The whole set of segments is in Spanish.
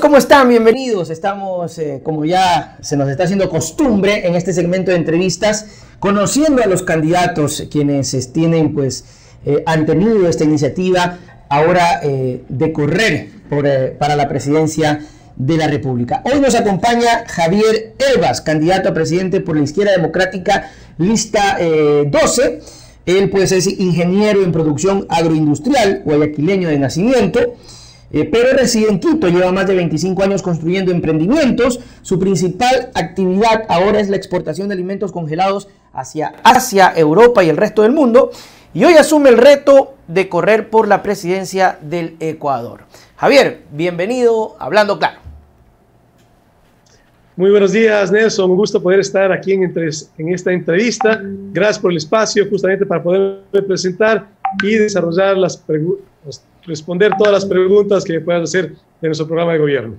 ¿cómo están? Bienvenidos. Estamos, eh, como ya se nos está haciendo costumbre en este segmento de entrevistas, conociendo a los candidatos eh, quienes eh, tienen, pues, han tenido esta iniciativa ahora de correr para la presidencia de la República. Hoy nos acompaña Javier Evas, candidato a presidente por la Izquierda Democrática, lista 12. Él, pues, es ingeniero en producción agroindustrial, guayaquileño de nacimiento. Eh, pero reside en Quito, lleva más de 25 años construyendo emprendimientos. Su principal actividad ahora es la exportación de alimentos congelados hacia Asia, Europa y el resto del mundo. Y hoy asume el reto de correr por la presidencia del Ecuador. Javier, bienvenido Hablando Claro. Muy buenos días, Nelson. Un gusto poder estar aquí en, esta entrevista. Gracias por el espacio, justamente para poder presentar y desarrollar las, preguntas responder todas las preguntas que puedan hacer en nuestro programa de gobierno.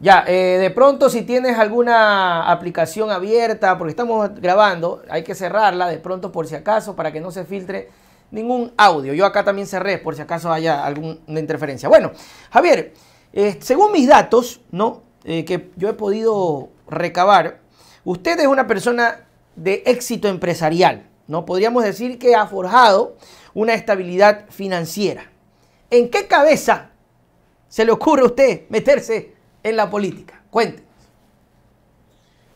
Ya, eh, de pronto si tienes alguna aplicación abierta, porque estamos grabando, hay que cerrarla de pronto por si acaso, para que no se filtre ningún audio. Yo acá también cerré por si acaso haya alguna interferencia. Bueno, Javier, eh, según mis datos, ¿no? Eh, que yo he podido recabar, usted es una persona de éxito empresarial, ¿no? Podríamos decir que ha forjado una estabilidad financiera. ¿En qué cabeza se le ocurre a usted meterse en la política? Cuente.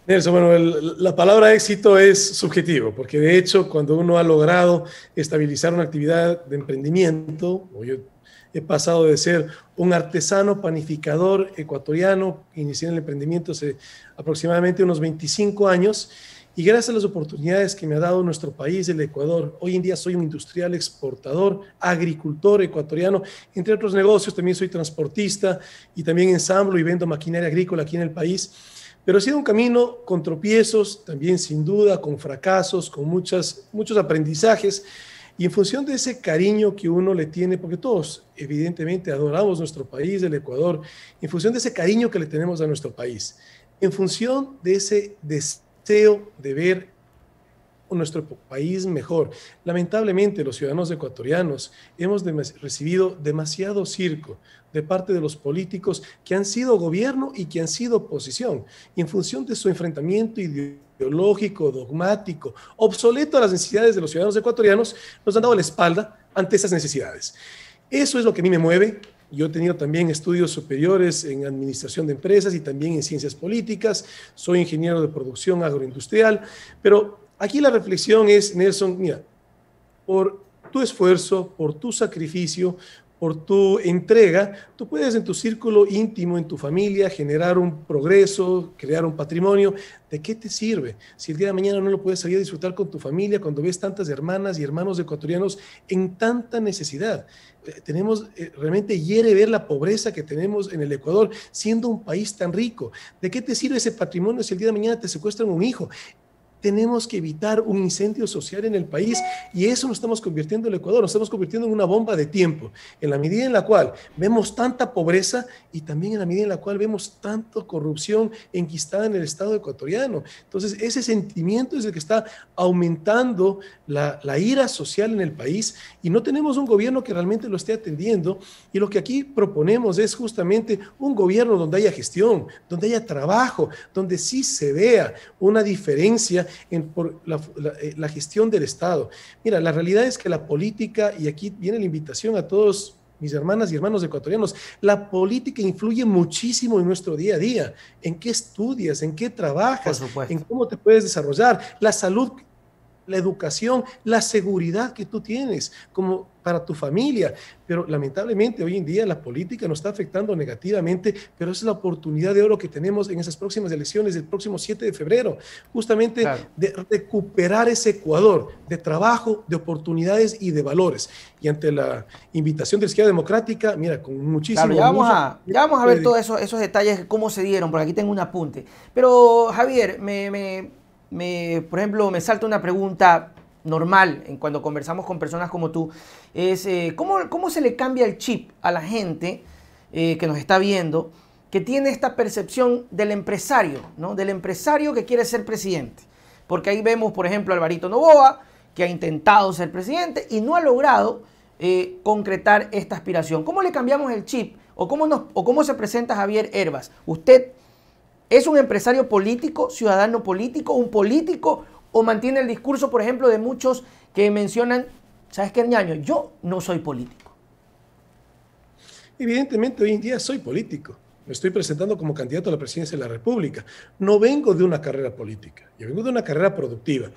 Nelson, bueno, la palabra éxito es subjetivo, porque de hecho cuando uno ha logrado estabilizar una actividad de emprendimiento, yo he pasado de ser un artesano panificador ecuatoriano, inicié en el emprendimiento hace aproximadamente unos 25 años, y gracias a las oportunidades que me ha dado nuestro país, el Ecuador, hoy en día soy un industrial exportador, agricultor ecuatoriano, entre otros negocios, también soy transportista y también ensamblo y vendo maquinaria agrícola aquí en el país. Pero ha sido un camino con tropiezos, también sin duda, con fracasos, con muchas, muchos aprendizajes. Y en función de ese cariño que uno le tiene, porque todos evidentemente adoramos nuestro país, el Ecuador, en función de ese cariño que le tenemos a nuestro país, en función de ese destino, deseo de ver nuestro país mejor. Lamentablemente, los ciudadanos ecuatorianos hemos recibido demasiado circo de parte de los políticos que han sido gobierno y que han sido oposición. Y en función de su enfrentamiento ideológico, dogmático, obsoleto a las necesidades de los ciudadanos ecuatorianos, nos han dado la espalda ante esas necesidades. Eso es lo que a mí me mueve, yo he tenido también estudios superiores en administración de empresas y también en ciencias políticas. Soy ingeniero de producción agroindustrial. Pero aquí la reflexión es, Nelson, mira, por tu esfuerzo, por tu sacrificio, por tu entrega, tú puedes en tu círculo íntimo, en tu familia, generar un progreso, crear un patrimonio. ¿De qué te sirve si el día de mañana no lo puedes salir a disfrutar con tu familia cuando ves tantas hermanas y hermanos ecuatorianos en tanta necesidad? Eh, tenemos, eh, realmente hiere ver la pobreza que tenemos en el Ecuador, siendo un país tan rico. ¿De qué te sirve ese patrimonio si el día de mañana te secuestran un hijo? tenemos que evitar un incendio social en el país y eso lo estamos convirtiendo en el Ecuador, nos estamos convirtiendo en una bomba de tiempo, en la medida en la cual vemos tanta pobreza y también en la medida en la cual vemos tanta corrupción enquistada en el Estado ecuatoriano. Entonces, ese sentimiento es el que está aumentando la, la ira social en el país y no tenemos un gobierno que realmente lo esté atendiendo y lo que aquí proponemos es justamente un gobierno donde haya gestión, donde haya trabajo, donde sí se vea una diferencia por eh, la gestión del Estado. Mira, la realidad es que la política, y aquí viene la invitación a todos mis hermanas y hermanos ecuatorianos, la política influye muchísimo en nuestro día a día, en qué estudias, en qué trabajas, en cómo te puedes desarrollar. La salud la educación, la seguridad que tú tienes como para tu familia. Pero lamentablemente hoy en día la política nos está afectando negativamente, pero es la oportunidad de oro que tenemos en esas próximas elecciones del próximo 7 de febrero, justamente de recuperar ese Ecuador de trabajo, de oportunidades y de valores. Y ante la invitación de la izquierda democrática, mira, con muchísimo... ya, vamos a, vamos a, ver todos esos, esos detalles, cómo se dieron, porque aquí tengo un apunte. Pero Javier, me por ejemplo, me salta una pregunta normal en cuando conversamos con personas como tú, es eh, ¿cómo, se le cambia el chip a la gente eh, que nos está viendo que tiene esta percepción del empresario, ¿no? del empresario que quiere ser presidente. Porque ahí vemos, por ejemplo, a Alvarito Novoa, que ha intentado ser presidente y no ha logrado eh, concretar esta aspiración. ¿Cómo le cambiamos el chip? ¿O cómo, nos, ¿O cómo se presenta Javier Herbas? Usted ¿Es un empresario político, ciudadano político, un político o mantiene el discurso, por ejemplo, de muchos que mencionan, ¿sabes qué, ñaño? Yo no soy político. Evidentemente, hoy en día soy político. Me estoy presentando como candidato a la presidencia de la República. No vengo de una carrera política, yo vengo de una carrera productiva.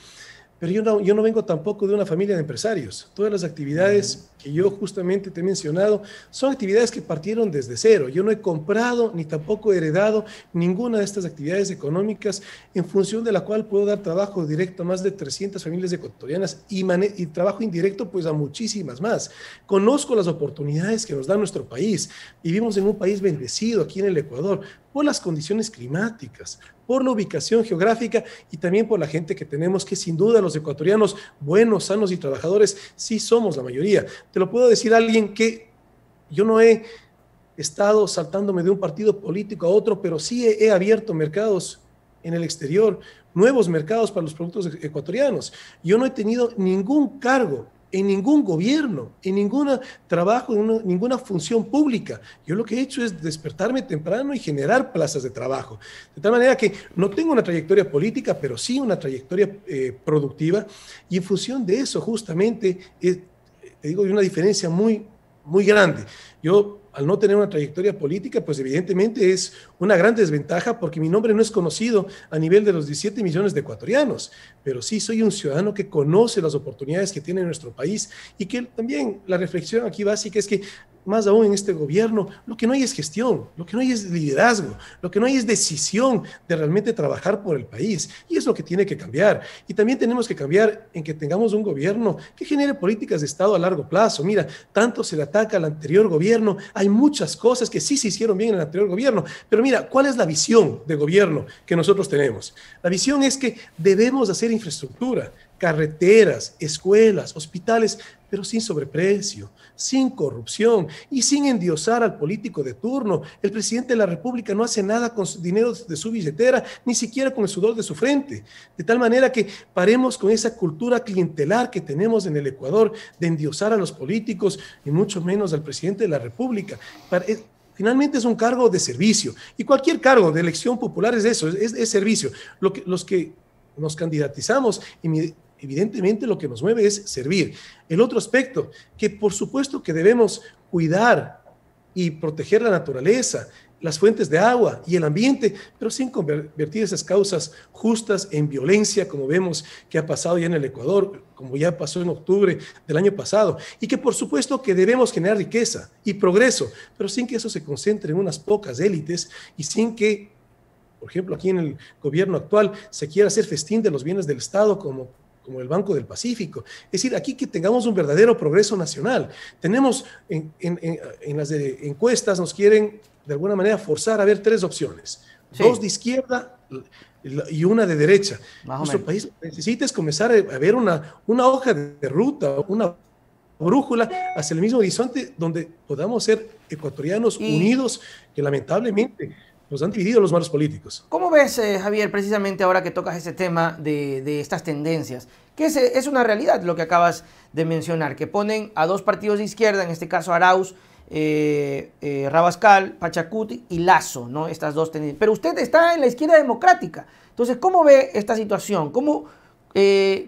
Pero yo no, vengo tampoco de una familia de empresarios. Todas las actividades que yo justamente te he mencionado son actividades que partieron desde cero. Yo no he comprado ni tampoco he heredado ninguna de estas actividades económicas en función de la cual puedo dar trabajo directo a más de 300 familias ecuatorianas y, y trabajo indirecto pues a muchísimas más. Conozco las oportunidades que nos da nuestro país. Vivimos en un país bendecido aquí en el Ecuador por las condiciones climáticas, por la ubicación geográfica y también por la gente que tenemos, que sin duda los ecuatorianos buenos, sanos y trabajadores, sí somos la mayoría. Te lo puedo decir a alguien que yo no he estado saltándome de un partido político a otro, pero sí he, he abierto mercados en el exterior, nuevos mercados para los productos ecuatorianos. Yo no he tenido ningún cargo en ningún gobierno, en ningún trabajo, en ninguna función pública. Yo lo que he hecho es despertarme temprano y generar plazas de trabajo. De tal manera que no tengo una trayectoria política, pero sí una trayectoria eh, productiva. Y en función de eso, justamente, eh, te digo, hay una diferencia muy, muy grande. Yo al no tener una trayectoria política, pues evidentemente es una gran desventaja porque mi nombre no es conocido a nivel de los 17 millones de ecuatorianos, pero sí soy un ciudadano que conoce las oportunidades que tiene nuestro país y que también la reflexión aquí básica es que más aún en este gobierno, lo que no hay es gestión, lo que no hay es liderazgo, lo que no hay es decisión de realmente trabajar por el país. Y es lo que tiene que cambiar. Y también tenemos que cambiar en que tengamos un gobierno que genere políticas de Estado a largo plazo. Mira, tanto se le ataca al anterior gobierno, hay muchas cosas que sí se hicieron bien en el anterior gobierno, pero mira, ¿cuál es la visión de gobierno que nosotros tenemos? La visión es que debemos hacer infraestructura, carreteras, escuelas, hospitales pero sin sobreprecio, sin corrupción y sin endiosar al político de turno. El presidente de la República no hace nada con dinero de su billetera, ni siquiera con el sudor de su frente. De tal manera que paremos con esa cultura clientelar que tenemos en el Ecuador de endiosar a los políticos y mucho menos al presidente de la República. Eh, finalmente es un cargo de servicio y cualquier cargo de elección popular es eso, es, servicio. los que nos candidatizamos y Evidentemente lo que nos mueve es servir. El otro aspecto, que por supuesto que debemos cuidar y proteger la naturaleza, las fuentes de agua y el ambiente, pero sin convertir esas causas justas en violencia, como vemos que ha pasado ya en el Ecuador, como ya pasó en octubre del año pasado, y que por supuesto que debemos generar riqueza y progreso, pero sin que eso se concentre en unas pocas élites y sin que, por ejemplo, aquí en el gobierno actual se quiera hacer festín de los bienes del Estado como como el Banco del Pacífico. Es decir, aquí que tengamos un verdadero progreso nacional. Tenemos en, las encuestas nos quieren de alguna manera forzar a ver tres opciones, dos de izquierda y una de derecha. Nuestro país necesita es comenzar a ver una, una hoja de ruta, una brújula hacia el mismo horizonte donde podamos ser ecuatorianos unidos que lamentablemente nos han dividido los malos políticos. ¿Cómo ves, eh, Javier, precisamente ahora que tocas ese tema de, estas tendencias? Que eh, es, una realidad lo que acabas de mencionar, que ponen a dos partidos de izquierda, en este caso Arauz, eh, Rabascal, Pachacuti y Lazo, ¿no? Estas dos tendencias. Pero usted está en la izquierda democrática. Entonces, ¿cómo ve esta situación? ¿Cómo,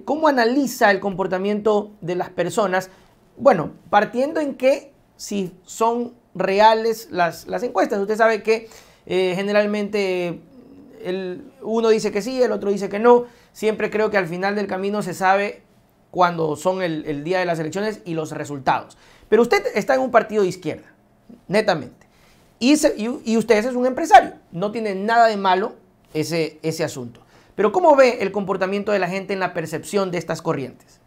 ¿Cómo analiza el comportamiento de las personas? Bueno, partiendo en que si son reales las encuestas, usted sabe que eh, generalmente el, uno dice que sí, el otro dice que no. Siempre creo que al final del camino se sabe cuándo son el, día de las elecciones y los resultados. Pero usted está en un partido de izquierda, netamente. Y, usted es un empresario. No tiene nada de malo ese, ese asunto. Pero ¿cómo ve el comportamiento de la gente en la percepción de estas corrientes?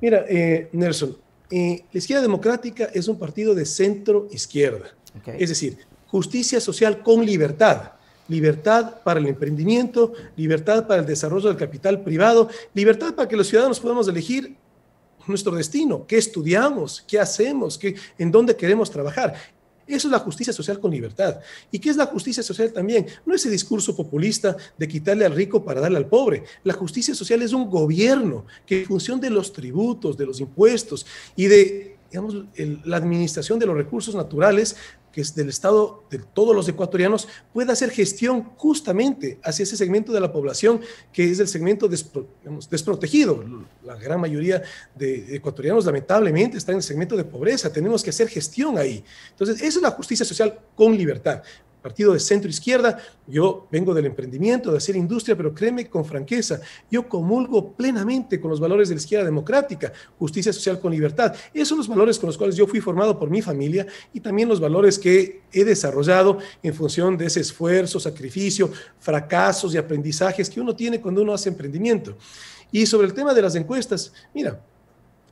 Mira, eh, Nelson, eh, la izquierda democrática es un partido de centro izquierda. Es decir, justicia social con libertad. Libertad para el emprendimiento, libertad para el desarrollo del capital privado, libertad para que los ciudadanos podamos elegir nuestro destino, qué estudiamos, qué hacemos, qué, en dónde queremos trabajar. Eso es la justicia social con libertad. ¿Y qué es la justicia social también? No es ese discurso populista de quitarle al rico para darle al pobre. La justicia social es un gobierno que en función de los tributos, de los impuestos y de la administración de los recursos naturales que es del Estado de todos los ecuatorianos, pueda hacer gestión justamente hacia ese segmento de la población que es el segmento desprotegido. La gran mayoría de ecuatorianos lamentablemente está en el segmento de pobreza. Tenemos que hacer gestión ahí. Entonces, esa es la justicia social con libertad partido de centro izquierda, yo vengo del emprendimiento, de hacer industria, pero créeme con franqueza, yo comulgo plenamente con los valores de la izquierda democrática, justicia social con libertad. Esos son los valores con los cuales yo fui formado por mi familia y también los valores que he desarrollado en función de ese esfuerzo, sacrificio, fracasos y aprendizajes que uno tiene cuando uno hace emprendimiento. Y sobre el tema de las encuestas, mira,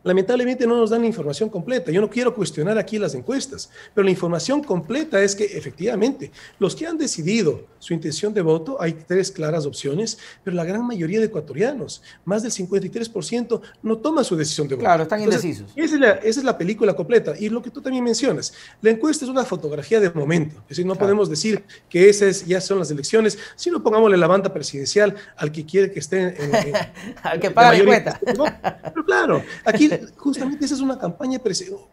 lamentablemente no nos dan información completa. Yo no quiero cuestionar aquí las encuestas, pero la información completa es que efectivamente los que han decidido su intención de voto, hay tres claras opciones, pero la gran mayoría de ecuatorianos, más del 53%, no toma su decisión de voto. Claro, están indecisos. esa, es la, película completa. Y lo que tú también mencionas, la encuesta es una fotografía de momento. Es decir, no podemos decir que esas ya son las elecciones, sino pongámosle la banda presidencial al que quiere que esté... al que paga la encuesta Pero claro, aquí justamente esa es una campaña,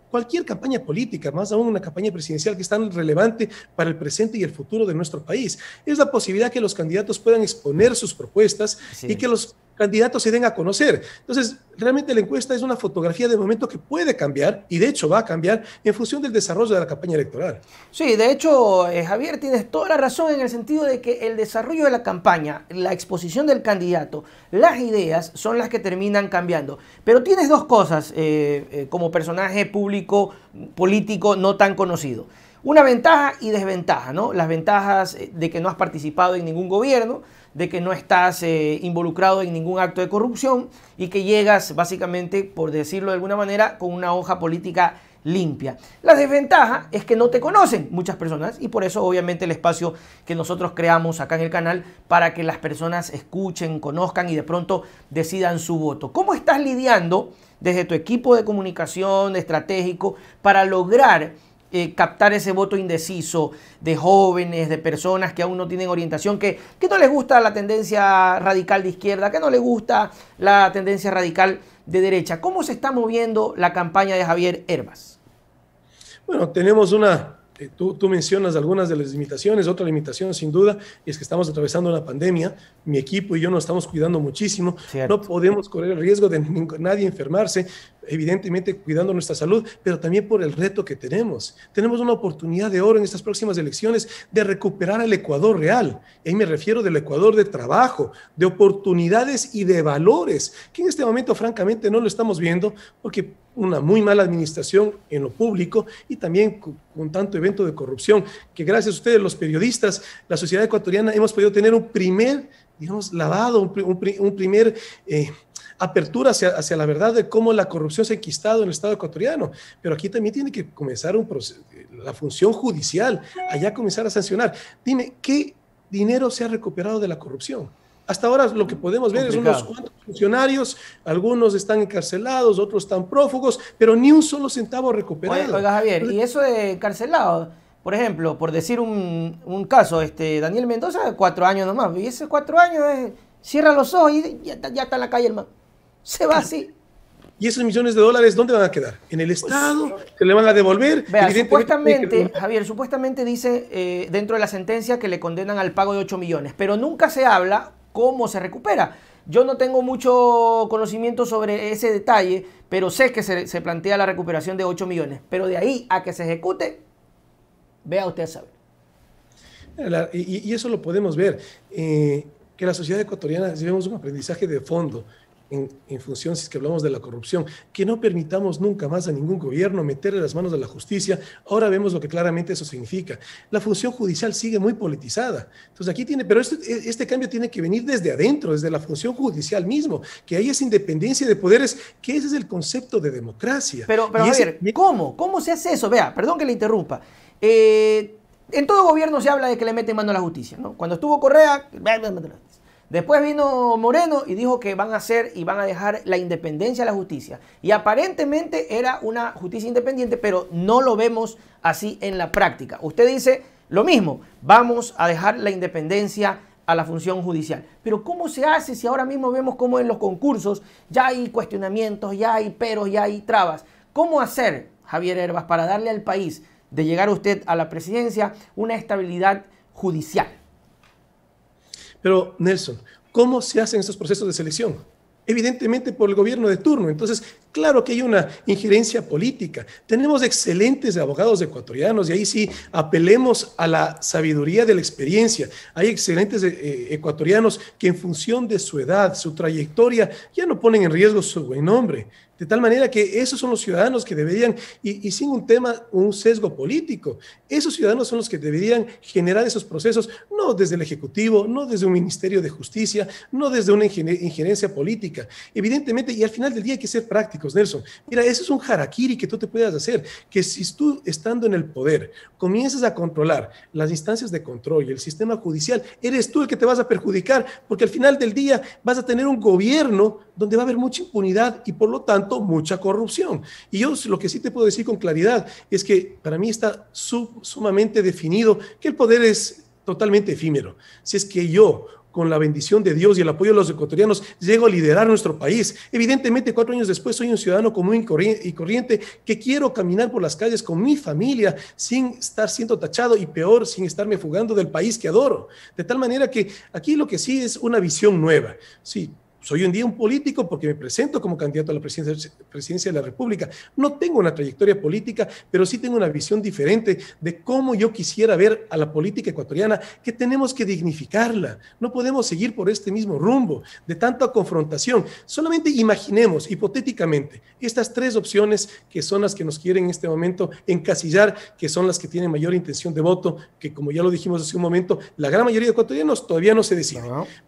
cualquier campaña política, más aún una campaña presidencial que es tan relevante para el presente y el futuro de nuestro país. Es la posibilidad que los candidatos puedan exponer sus propuestas y que los candidatos se den a conocer. Entonces, realmente la encuesta es una fotografía de momento que puede cambiar y de hecho va a cambiar en función del desarrollo de la campaña electoral. Sí, de hecho, eh, Javier, tienes toda la razón en el sentido de que el desarrollo de la campaña, la exposición del candidato, las ideas son las que terminan cambiando. Pero tienes dos cosas eh, eh, como personaje público, político, no tan conocido. Una ventaja y desventaja, ¿no? Las ventajas eh, de que no has participado en ningún gobierno, de que no estás eh, involucrado en ningún acto de corrupción y que llegas básicamente, por decirlo de alguna manera, con una hoja política limpia. La desventaja es que no te conocen muchas personas y por eso obviamente el espacio que nosotros creamos acá en el canal para que las personas escuchen, conozcan y de pronto decidan su voto. ¿Cómo estás lidiando desde tu equipo de comunicación estratégico para lograr eh, captar ese voto indeciso de jóvenes, de personas que aún no tienen orientación, que, que no les gusta la tendencia radical de izquierda, que no les gusta la tendencia radical de derecha. ¿Cómo se está moviendo la campaña de Javier Herbas? Bueno, tenemos una eh, tú, mencionas algunas de las limitaciones, otra limitación sin duda es que estamos atravesando una pandemia, mi equipo y yo nos estamos cuidando muchísimo, no podemos correr el riesgo de nadie enfermarse, evidentemente cuidando nuestra salud, pero también por el reto que tenemos. Tenemos una oportunidad de oro en estas próximas elecciones de recuperar al Ecuador real, y me refiero del Ecuador de trabajo, de oportunidades y de valores, que en este momento francamente no lo estamos viendo porque una muy mala administración en lo público y también con, tanto evento de corrupción, que gracias a ustedes, los periodistas, la sociedad ecuatoriana, hemos podido tener un primer, digamos, lavado, un, primer... Eh, apertura hacia, la verdad de cómo la corrupción se ha enquistado en el Estado ecuatoriano. Pero aquí también tiene que comenzar un la función judicial, allá comenzar a sancionar. Dime, ¿qué dinero se ha recuperado de la corrupción? Hasta ahora lo que podemos ver es unos cuantos funcionarios, algunos están encarcelados, otros están prófugos, pero ni un solo centavo recuperado. Oiga, Javier, y eso de encarcelado, por ejemplo, por decir un, caso, este Daniel Mendoza, cuatro años nomás, y esos cuatro años eh, cierra los ojos y ya, está en la calle el man. Se va así. ¿Y esos millones de dólares dónde van a quedar? ¿En el pues, Estado? ¿Se le van a devolver? supuestamente, Javier, supuestamente dice eh, dentro de la sentencia que le condenan al pago de 8 millones, pero nunca se habla cómo se recupera. Yo no tengo mucho conocimiento sobre ese detalle, pero sé que se, plantea la recuperación de 8 millones. Pero de ahí a que se ejecute, vea usted saber. Eh, y, eso lo podemos ver, eh, que la sociedad ecuatoriana, si vemos un aprendizaje de fondo, en, función, si es que hablamos de la corrupción, que no permitamos nunca más a ningún gobierno meterle las manos a la justicia. Ahora vemos lo que claramente eso significa. La función judicial sigue muy politizada. Entonces aquí tiene, pero este, este cambio tiene que venir desde adentro, desde la función judicial mismo, que hay esa independencia de poderes, que ese es el concepto de democracia. Pero, a ver, ¿cómo? ¿Cómo se hace eso? Vea, perdón que le interrumpa. Eh, en todo gobierno se habla de que le meten mano a la justicia, ¿no? Cuando estuvo Correa, Después vino Moreno y dijo que van a hacer y van a dejar la independencia a la justicia. Y aparentemente era una justicia independiente, pero no lo vemos así en la práctica. Usted dice lo mismo, vamos a dejar la independencia a la función judicial. Pero ¿cómo se hace si ahora mismo vemos cómo en los concursos ya hay cuestionamientos, ya hay peros, ya hay trabas? ¿Cómo hacer, Javier Herbas, para darle al país, de llegar usted a la presidencia, una estabilidad judicial? Pero, Nelson, ¿cómo se hacen esos procesos de selección? Evidentemente por el gobierno de turno. Entonces, Claro que hay una injerencia política. Tenemos excelentes abogados ecuatorianos y ahí sí apelemos a la sabiduría de la experiencia. Hay excelentes eh, eh, ecuatorianos que en función de su edad, su trayectoria, ya no ponen en riesgo su buen nombre. De tal manera que esos son los ciudadanos que deberían, y, y, sin un tema, un sesgo político, esos ciudadanos son los que deberían generar esos procesos, no desde el Ejecutivo, no desde un Ministerio de Justicia, no desde una injerencia política. Evidentemente, y al final del día hay que ser práctico. Nelson. Mira, eso es un harakiri que tú te puedas hacer, que si tú estando en el poder comienzas a controlar las instancias de control y el sistema judicial, eres tú el que te vas a perjudicar, porque al final del día vas a tener un gobierno donde va a haber mucha impunidad y por lo tanto mucha corrupción. Y yo lo que sí te puedo decir con claridad es que para mí está sumamente definido que el poder es totalmente efímero. Si es que yo con la bendición de Dios y el apoyo de los ecuatorianos, llego a liderar nuestro país. Evidentemente, cuatro años después, soy un ciudadano común y corriente que quiero caminar por las calles con mi familia sin estar siendo tachado y peor, sin estarme fugando del país que adoro. De tal manera que aquí lo que sí es una visión nueva. Sí, soy un día un político porque me presento como candidato a la presidencia, de la República. No tengo una trayectoria política, pero sí tengo una visión diferente de cómo yo quisiera ver a la política ecuatoriana, que tenemos que dignificarla. No podemos seguir por este mismo rumbo de tanta confrontación. Solamente imaginemos hipotéticamente estas tres opciones que son las que nos quieren en este momento encasillar, que son las que tienen mayor intención de voto, que como ya lo dijimos hace un momento, la gran mayoría de ecuatorianos todavía no se deciden.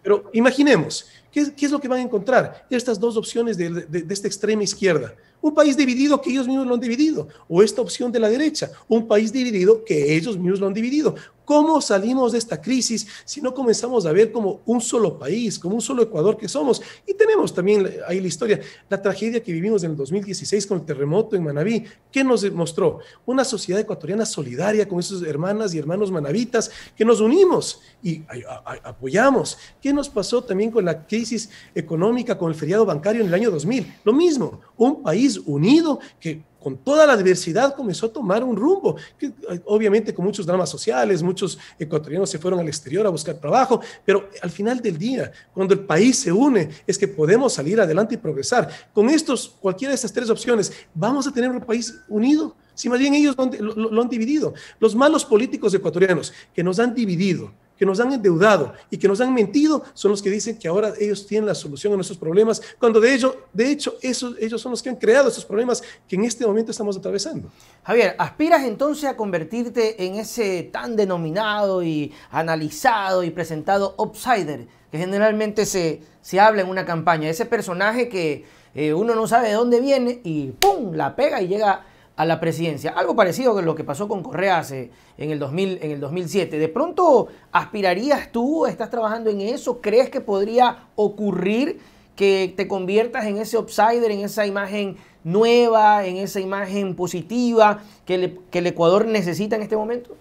Pero imaginemos ¿Qué es, lo que van a encontrar? Estas dos opciones de, de, esta extrema izquierda. Un país dividido que ellos mismos lo han dividido, o esta opción de la derecha, un país dividido que ellos mismos lo han dividido. ¿Cómo salimos de esta crisis si no comenzamos a ver como un solo país, como un solo Ecuador que somos? Y tenemos también ahí la historia, la tragedia que vivimos en el 2016 con el terremoto en Manabí. ¿Qué nos mostró? Una sociedad ecuatoriana solidaria con esas hermanas y hermanos manabitas que nos unimos y apoyamos. ¿Qué nos pasó también con la crisis económica, con el feriado bancario en el año 2000? Lo mismo, un país unido que con toda la diversidad, comenzó a tomar un rumbo, eh, obviamente con muchos dramas sociales, muchos ecuatorianos se fueron al exterior a buscar trabajo, pero al final del día, cuando el país se une, es que podemos salir adelante y progresar. Con estos, cualquiera de estas tres opciones, vamos a tener un país unido, si más bien ellos lo han dividido. Los malos políticos ecuatorianos que nos han dividido, que nos han endeudado y que nos han mentido son los que dicen que ahora ellos tienen la solución a nuestros problemas, cuando de, de hecho ellos son los que han creado esos problemas que en este momento estamos atravesando. Javier, ¿aspiras entonces a convertirte en ese tan denominado y analizado y presentado outsider que generalmente se, se habla en una campaña? Ese personaje que eh, uno no sabe de dónde viene y ¡pum! la pega y llega a la presidencia. Algo parecido a lo que pasó con Correa hace, en, el 2000, en el 2007. ¿De pronto aspirarías tú? ¿Estás trabajando en eso? ¿Crees que podría ocurrir que te conviertas en ese outsider, en esa imagen nueva, en esa imagen positiva que, el Ecuador necesita en este momento?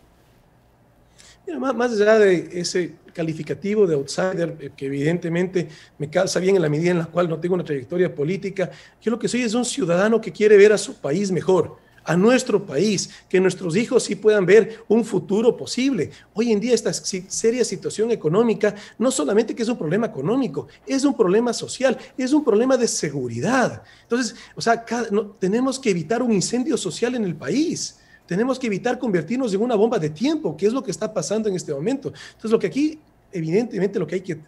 más, más, allá de ese calificativo de outsider, eh, que evidentemente me calza bien en la medida en la cual no tengo una trayectoria política, yo lo que soy es un ciudadano que quiere ver a su país mejor a nuestro país, que nuestros hijos sí puedan ver un futuro posible. Hoy en día esta seria situación económica, no solamente que es un problema económico, es un problema social, es un problema de seguridad. Entonces, o sea, tenemos que evitar un incendio social en el país. Tenemos que evitar convertirnos en una bomba de tiempo, que es lo que está pasando en este momento. Entonces, lo que aquí, evidentemente, lo que hay que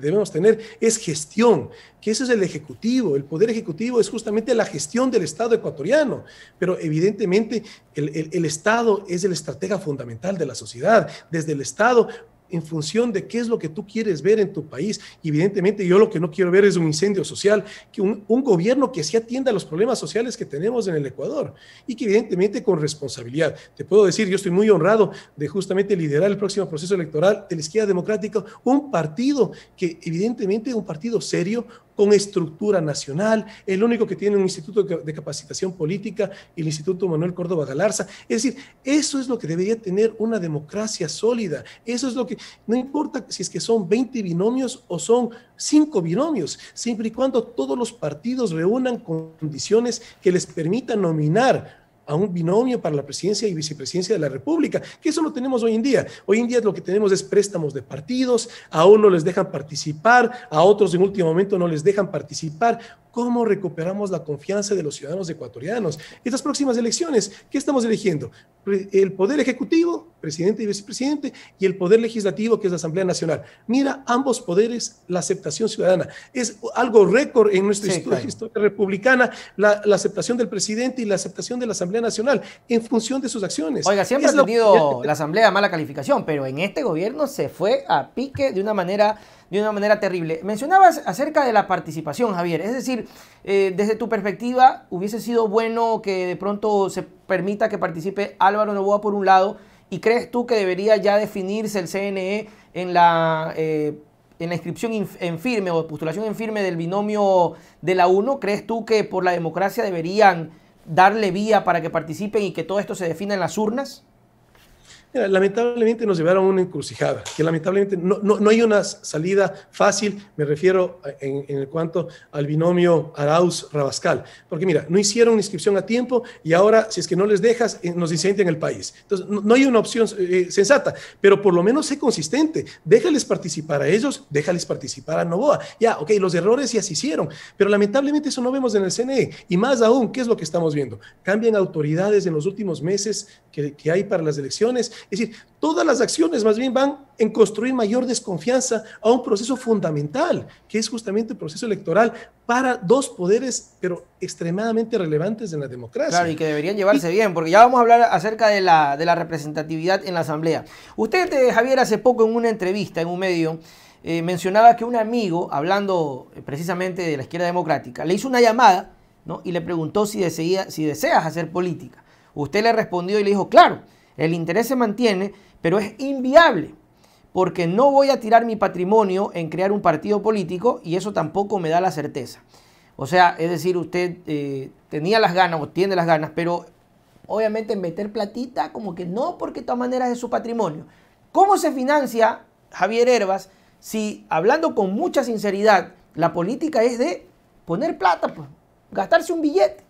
debemos tener es gestión, que ese es el Ejecutivo. El Poder Ejecutivo es justamente la gestión del Estado ecuatoriano, pero evidentemente el, el Estado es el estratega fundamental de la sociedad. Desde el Estado en función de qué es lo que tú quieres ver en tu país. Y evidentemente yo lo que no quiero ver es un incendio social, que un, gobierno que sí atienda a los problemas sociales que tenemos en el Ecuador y que evidentemente con responsabilidad. Te puedo decir, yo estoy muy honrado de justamente liderar el próximo proceso electoral de la izquierda democrática, un partido que evidentemente un partido serio, con estructura nacional, el único que tiene un instituto de capacitación política, el Instituto Manuel Córdoba Galarza. Es decir, eso es lo que debería tener una democracia sólida. Eso es lo que, no importa si es que son 20 binomios o son 5 binomios, siempre y cuando todos los partidos reúnan condiciones que les permitan nominar a un binomio para la presidencia y vicepresidencia de la República, que eso no tenemos hoy en día. Hoy en día lo que tenemos es préstamos de partidos, a uno les dejan participar, a otros en último momento no les dejan participar. ¿Cómo recuperamos la confianza de los ciudadanos ecuatorianos? Estas próximas elecciones, ¿qué estamos eligiendo? ¿El Poder Ejecutivo presidente y vicepresidente, y el poder legislativo, que es la Asamblea Nacional. Mira, ambos poderes, la aceptación ciudadana. Es algo récord en nuestra historia, republicana, la, aceptación del presidente y la aceptación de la Asamblea Nacional en función de sus acciones. Oiga, siempre ha tenido la... Asamblea mala calificación, pero en este gobierno se fue a pique de una manera de una manera terrible. Mencionabas acerca de la participación, Javier. Es decir, eh, desde tu perspectiva, hubiese sido bueno que de pronto se permita que participe Álvaro Novoa por un lado, ¿Y crees tú que debería ya definirse el CNE en la, eh, en la inscripción en firme o postulación en firme del binomio de la 1? ¿Crees tú que por la democracia deberían darle vía para que participen y que todo esto se defina en las urnas? lamentablemente nos llevaron a una encrucijada, que lamentablemente no, hay una salida fácil, me refiero en, cuanto al binomio Arauz-Rabascal, porque mira, no hicieron inscripción a tiempo y ahora si es que no les dejas, eh, nos incendian el país. Entonces, no, hay una opción eh, sensata, pero por lo menos sé consistente, déjales participar a ellos, déjales participar a Novoa. Ya, ok, los errores ya se hicieron, pero lamentablemente eso no vemos en el CNE. Y más aún, ¿qué es lo que estamos viendo? Cambian autoridades en los últimos meses que, que hay para las elecciones es decir, todas las acciones más bien van en construir mayor desconfianza a un proceso fundamental, que es justamente el proceso electoral para dos poderes, pero extremadamente relevantes en la democracia. Claro, y que deberían llevarse bien, porque ya vamos a hablar acerca de la, representatividad en la Asamblea. Usted, eh, Javier, hace poco en una entrevista en un medio, eh, mencionaba que un amigo, hablando eh, precisamente de la izquierda democrática, le hizo una llamada y le preguntó si, si deseas hacer política. Usted le respondió y le dijo, claro, el interés se mantiene, pero es inviable, porque no voy a tirar mi patrimonio en crear un partido político y eso tampoco me da la certeza. O sea, es decir, usted eh, tenía las ganas o tiene las ganas, pero obviamente meter platita como que no, porque de todas maneras es su patrimonio. ¿Cómo se financia Javier Herbas si, hablando con mucha sinceridad, la política es de poner plata, pues, gastarse un billete?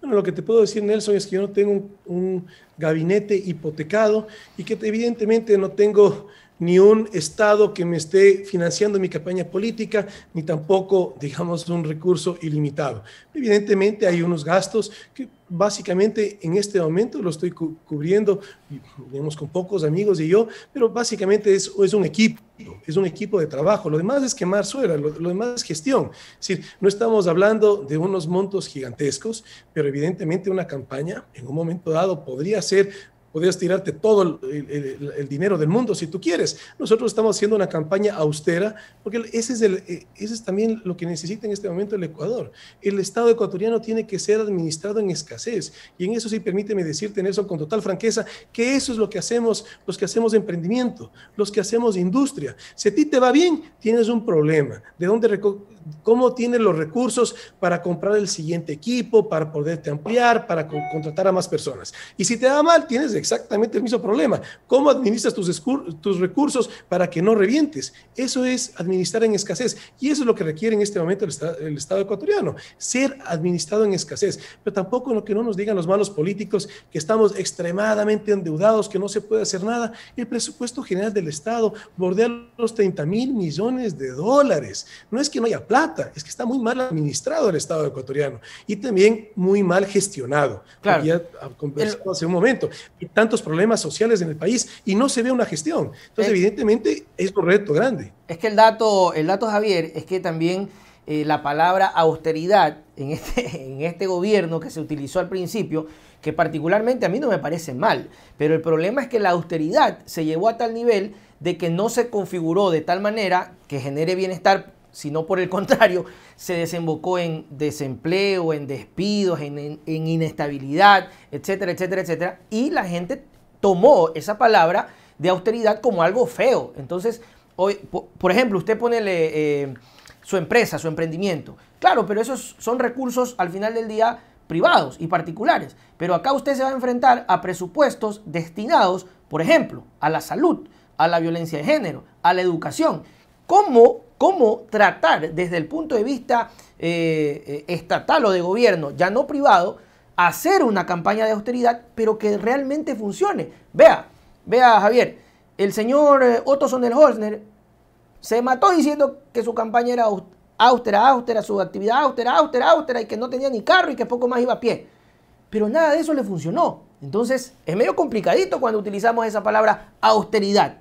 Bueno, lo que te puedo decir, Nelson, es que yo no tengo un, un gabinete hipotecado y que evidentemente no tengo ni un Estado que me esté financiando mi campaña política, ni tampoco, digamos, un recurso ilimitado. Evidentemente hay unos gastos que básicamente en este momento lo estoy cubriendo, digamos, con pocos amigos y yo, pero básicamente es, un equipo, es un equipo de trabajo. Lo demás es quemar suela, lo demás es gestión. Es decir, no estamos hablando de unos montos gigantescos, pero evidentemente una campaña en un momento dado podría ser Podrías tirarte todo el, dinero del mundo si tú quieres. Nosotros estamos haciendo una campaña austera porque ese es, el, eh, ese también lo que necesita en este momento el Ecuador. El Estado ecuatoriano tiene que ser administrado en escasez. Y en eso sí, permíteme decirte, en eso con total franqueza, que eso es lo que hacemos los que hacemos emprendimiento, los que hacemos industria. Si a ti te va bien, tienes un problema. ¿De dónde, cómo tienes los recursos para comprar el siguiente equipo, para poderte ampliar, para contratar a más personas. Y si te da mal, tienes exactamente el mismo problema. ¿Cómo administras tus, tus recursos para que no revientes? Eso es administrar en escasez. Y eso es lo que requiere en este momento el, Estado ecuatoriano, ser administrado en escasez. Pero tampoco lo que no nos digan los malos políticos, que estamos extremadamente endeudados, que no se puede hacer nada. El presupuesto general del Estado bordea los 30 mil millones de dólares. No es que no haya plata es que está muy mal administrado el Estado ecuatoriano y también muy mal gestionado. Ya conversado hace un momento. Hay tantos problemas sociales en el país y no se ve una gestión. Entonces, evidentemente, es un reto grande. Es que el dato, el dato Javier, es que también eh, la palabra austeridad en este, en este gobierno que se utilizó al principio, que particularmente a mí no me parece mal, pero el problema es que la austeridad se llevó a tal nivel de que no se configuró de tal manera que genere bienestar sino por el contrario, se desembocó en desempleo, en despidos, en, inestabilidad, etcétera, etcétera, etcétera. Y la gente tomó esa palabra de austeridad como algo feo. Entonces, hoy, por ejemplo, usted pone eh, su empresa, su emprendimiento. Claro, pero esos son recursos al final del día privados y particulares. Pero acá usted se va a enfrentar a presupuestos destinados, por ejemplo, a la salud, a la violencia de género, a la educación. ¿Cómo cómo tratar desde el punto de vista eh, eh, estatal o de gobierno, ya no privado, hacer una campaña de austeridad, pero que realmente funcione. Vea, vea Javier, el señor eh, Otto Sonderholzner se mató diciendo que su campaña era austera, austera, su actividad austera, austera, austera, y que no tenía ni carro y que poco más iba a pie. Pero nada de eso le funcionó. Entonces, es medio complicadito cuando utilizamos esa palabra austeridad.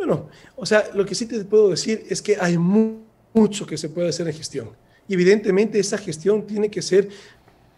Bueno, o sea, lo que sí te puedo decir es que hay mucho que se puede hacer en gestión. Y evidentemente esa gestión tiene que ser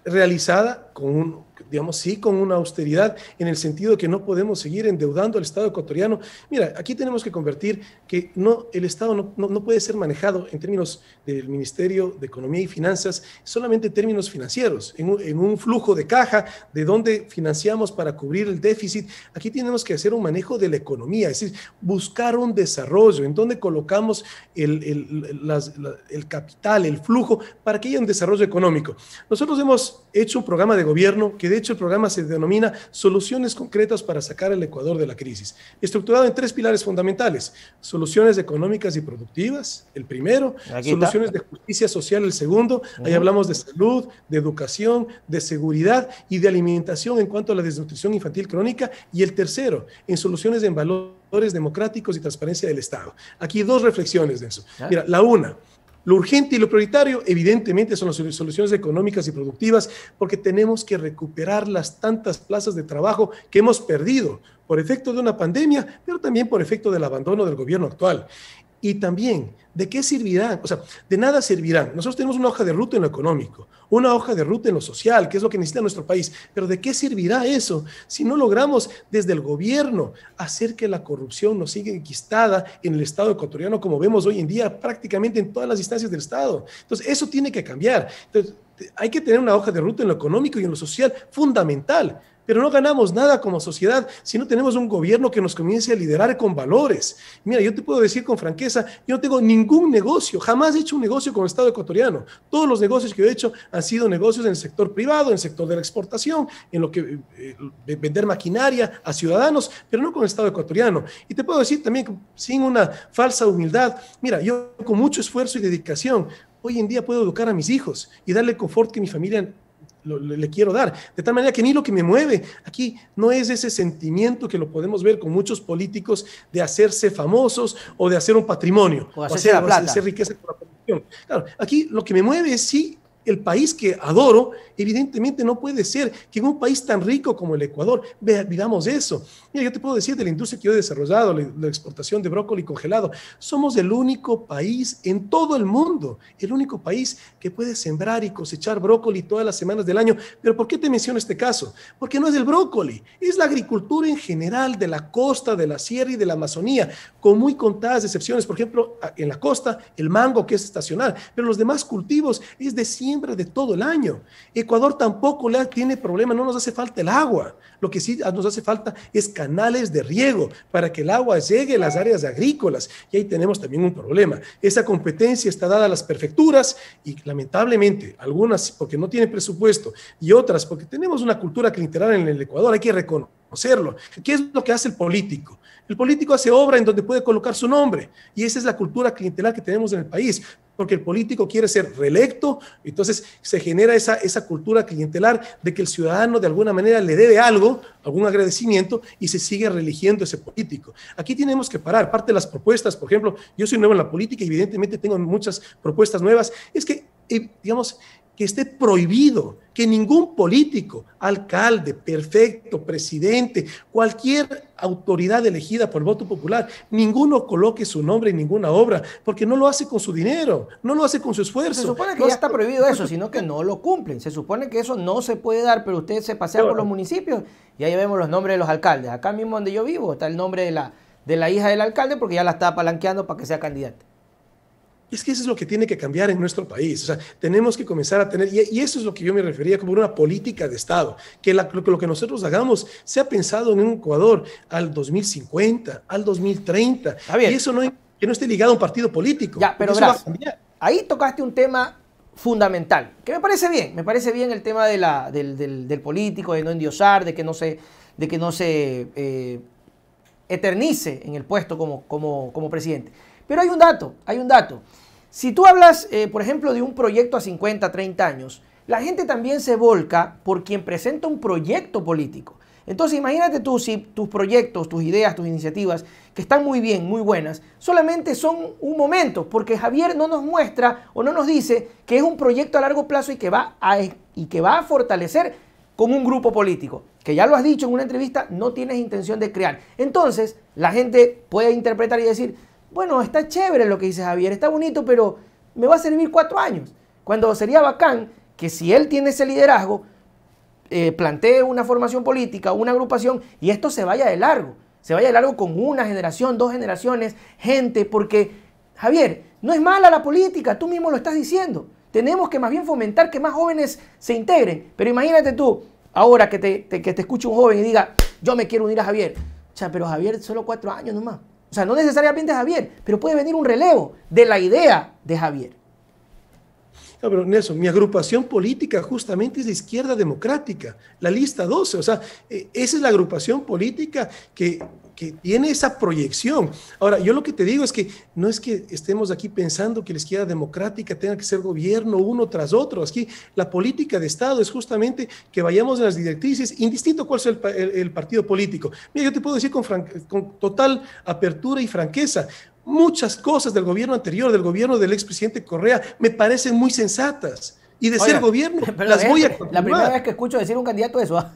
realizada con un, digamos, sí, con una austeridad en el sentido que no podemos seguir endeudando al Estado ecuatoriano. Mira, aquí tenemos que convertir que no, el Estado no, puede ser manejado en términos del Ministerio de Economía y Finanzas, solamente en términos financieros, en un, flujo de caja, de donde financiamos para cubrir el déficit. Aquí tenemos que hacer un manejo de la economía, es decir, buscar un desarrollo, en donde colocamos el capital, el flujo, para que haya un desarrollo económico. Nosotros hemos hecho un programa de gobierno, que de hecho el programa se denomina Soluciones concretas para sacar al Ecuador de la crisis, estructurado en tres pilares fundamentales, soluciones económicas y productivas, el primero, soluciones de justicia social, el segundo, ahí hablamos de salud, de educación, de seguridad y de alimentación en cuanto a la desnutrición infantil crónica, y el tercero, en soluciones en valores democráticos y transparencia del Estado. Aquí dos reflexiones de eso. Mira, la una, lo urgente y lo prioritario, evidentemente, son las soluciones económicas y productivas, porque tenemos que recuperar las tantas plazas de trabajo que hemos perdido por efecto de una pandemia, pero también por efecto del abandono del gobierno actual. Y también, ¿de qué servirán? O sea, de nada servirán. Nosotros tenemos una hoja de ruta en lo económico, una hoja de ruta en lo social, que es lo que necesita nuestro país. Pero ¿de qué servirá eso si no logramos desde el gobierno hacer que la corrupción no siga enquistada en el Estado ecuatoriano, como vemos hoy en día prácticamente en todas las instancias del Estado? Entonces, eso tiene que cambiar. Entonces, hay que tener una hoja de ruta en lo económico y en lo social fundamental. Pero no ganamos nada como sociedad si no tenemos un gobierno que nos comience a liderar con valores. Mira, yo te puedo decir con franqueza, yo no tengo ningún negocio, jamás he hecho un negocio con el Estado ecuatoriano. Todos los negocios que he hecho han sido negocios en el sector privado, en el sector de la exportación, en lo que eh, eh, vender maquinaria a ciudadanos, pero no con el Estado ecuatoriano. Y te puedo decir también, sin una falsa humildad, mira, yo con mucho esfuerzo y dedicación, hoy en día puedo educar a mis hijos y darle confort que mi familia le quiero dar. De tal manera que ni lo que me mueve aquí no es ese sentimiento que lo podemos ver con muchos políticos de hacerse famosos o de hacer un patrimonio, o, hacer, riqueza por la producción. Claro, aquí lo que me mueve es sí el país que adoro, evidentemente no puede ser que en un país tan rico como el Ecuador, digamos eso. Mira, yo te puedo decir de la industria que yo he desarrollado, la, la, exportación de brócoli congelado, somos el único país en todo el mundo, el único país que puede sembrar y cosechar brócoli todas las semanas del año. Pero ¿por qué te menciono este caso? Porque no es el brócoli, es la agricultura en general de la costa, de la sierra y de la Amazonía, con muy contadas excepciones. Por ejemplo, en la costa, el mango que es estacional, pero los demás cultivos es de 100 de todo el año. Ecuador tampoco le tiene problema, no nos hace falta el agua. Lo que sí nos hace falta es canales de riego para que el agua llegue a las áreas agrícolas. Y ahí tenemos también un problema. Esa competencia está dada a las prefecturas y lamentablemente algunas porque no tienen presupuesto y otras porque tenemos una cultura clientelar en el Ecuador, hay que reconocerlo. ¿Qué es lo que hace el político? El político hace obra en donde puede colocar su nombre y esa es la cultura clientelar que tenemos en el país porque el político quiere ser reelecto, entonces se genera esa, esa cultura clientelar de que el ciudadano de alguna manera le debe algo, algún agradecimiento, y se sigue religiendo ese político. Aquí tenemos que parar. Parte de las propuestas, por ejemplo, yo soy nuevo en la política y evidentemente tengo muchas propuestas nuevas, es que, eh, digamos, que esté prohibido que ningún político, alcalde, perfecto, presidente, cualquier autoridad elegida por voto popular, ninguno coloque su nombre en ninguna obra, porque no lo hace con su dinero, no lo hace con su esfuerzo. Se supone que no está prohibido eso, sino que no lo cumplen. Se supone que eso no se puede dar, pero ustedes se pasean por los municipios y ahí vemos los nombres de los alcaldes. Acá mismo donde yo vivo está el nombre de la, de la hija del alcalde porque ya la está palanqueando para que sea candidata es que eso es lo que tiene que cambiar en nuestro país. O sea, tenemos que comenzar a tener, y, eso es lo que yo me refería como una política de Estado, que lo, que nosotros hagamos sea pensado en un Ecuador al 2050, al 2030. Y eso no, que no esté ligado a un partido político. ahí tocaste un tema fundamental, que me parece bien, me parece bien el tema del, político, de no endiosar, de que no se, de que no se eh, eternice en el puesto como, como, como presidente. Pero hay un dato, hay un dato. Si tú hablas, eh, por ejemplo, de un proyecto a 50, 30 años, la gente también se volca por quien presenta un proyecto político. Entonces imagínate tú si tus proyectos, tus ideas, tus iniciativas, que están muy bien, muy buenas, solamente son un momento, porque Javier no nos muestra o no nos dice que es un proyecto a largo plazo y que va a, y que va a fortalecer con un grupo político, que ya lo has dicho en una entrevista, no tienes intención de crear. Entonces la gente puede interpretar y decir, bueno, está chévere lo que dice Javier, está bonito, pero me va a servir cuatro años. Cuando sería bacán que si él tiene ese liderazgo, eh, plantee una formación política, una agrupación, y esto se vaya de largo. Se vaya de largo con una generación, dos generaciones, gente, porque, Javier, no es mala la política, tú mismo lo estás diciendo. Tenemos que más bien fomentar que más jóvenes se integren. Pero imagínate tú, ahora que te, que te escuche un joven y diga, yo me quiero unir a Javier. O sea, pero Javier, solo cuatro años nomás. O sea, no necesariamente Javier, pero puede venir un relevo de la idea de Javier. No, pero Nelson, mi agrupación política justamente es de izquierda democrática, la lista 12. O sea, eh, esa es la agrupación política que, tiene esa proyección. Ahora, yo lo que te digo es que no es que estemos aquí pensando que la izquierda democrática tenga que ser gobierno uno tras otro. Aquí la política de Estado es justamente que vayamos a las directrices, indistinto cuál sea el, partido político. Mira, yo te puedo decir con total apertura y franqueza, muchas cosas del gobierno anterior, del gobierno del expresidente Correa, me parecen muy sensatas. Y de ser gobierno, las voy a La primera vez que escucho decir un candidato eso. Ah.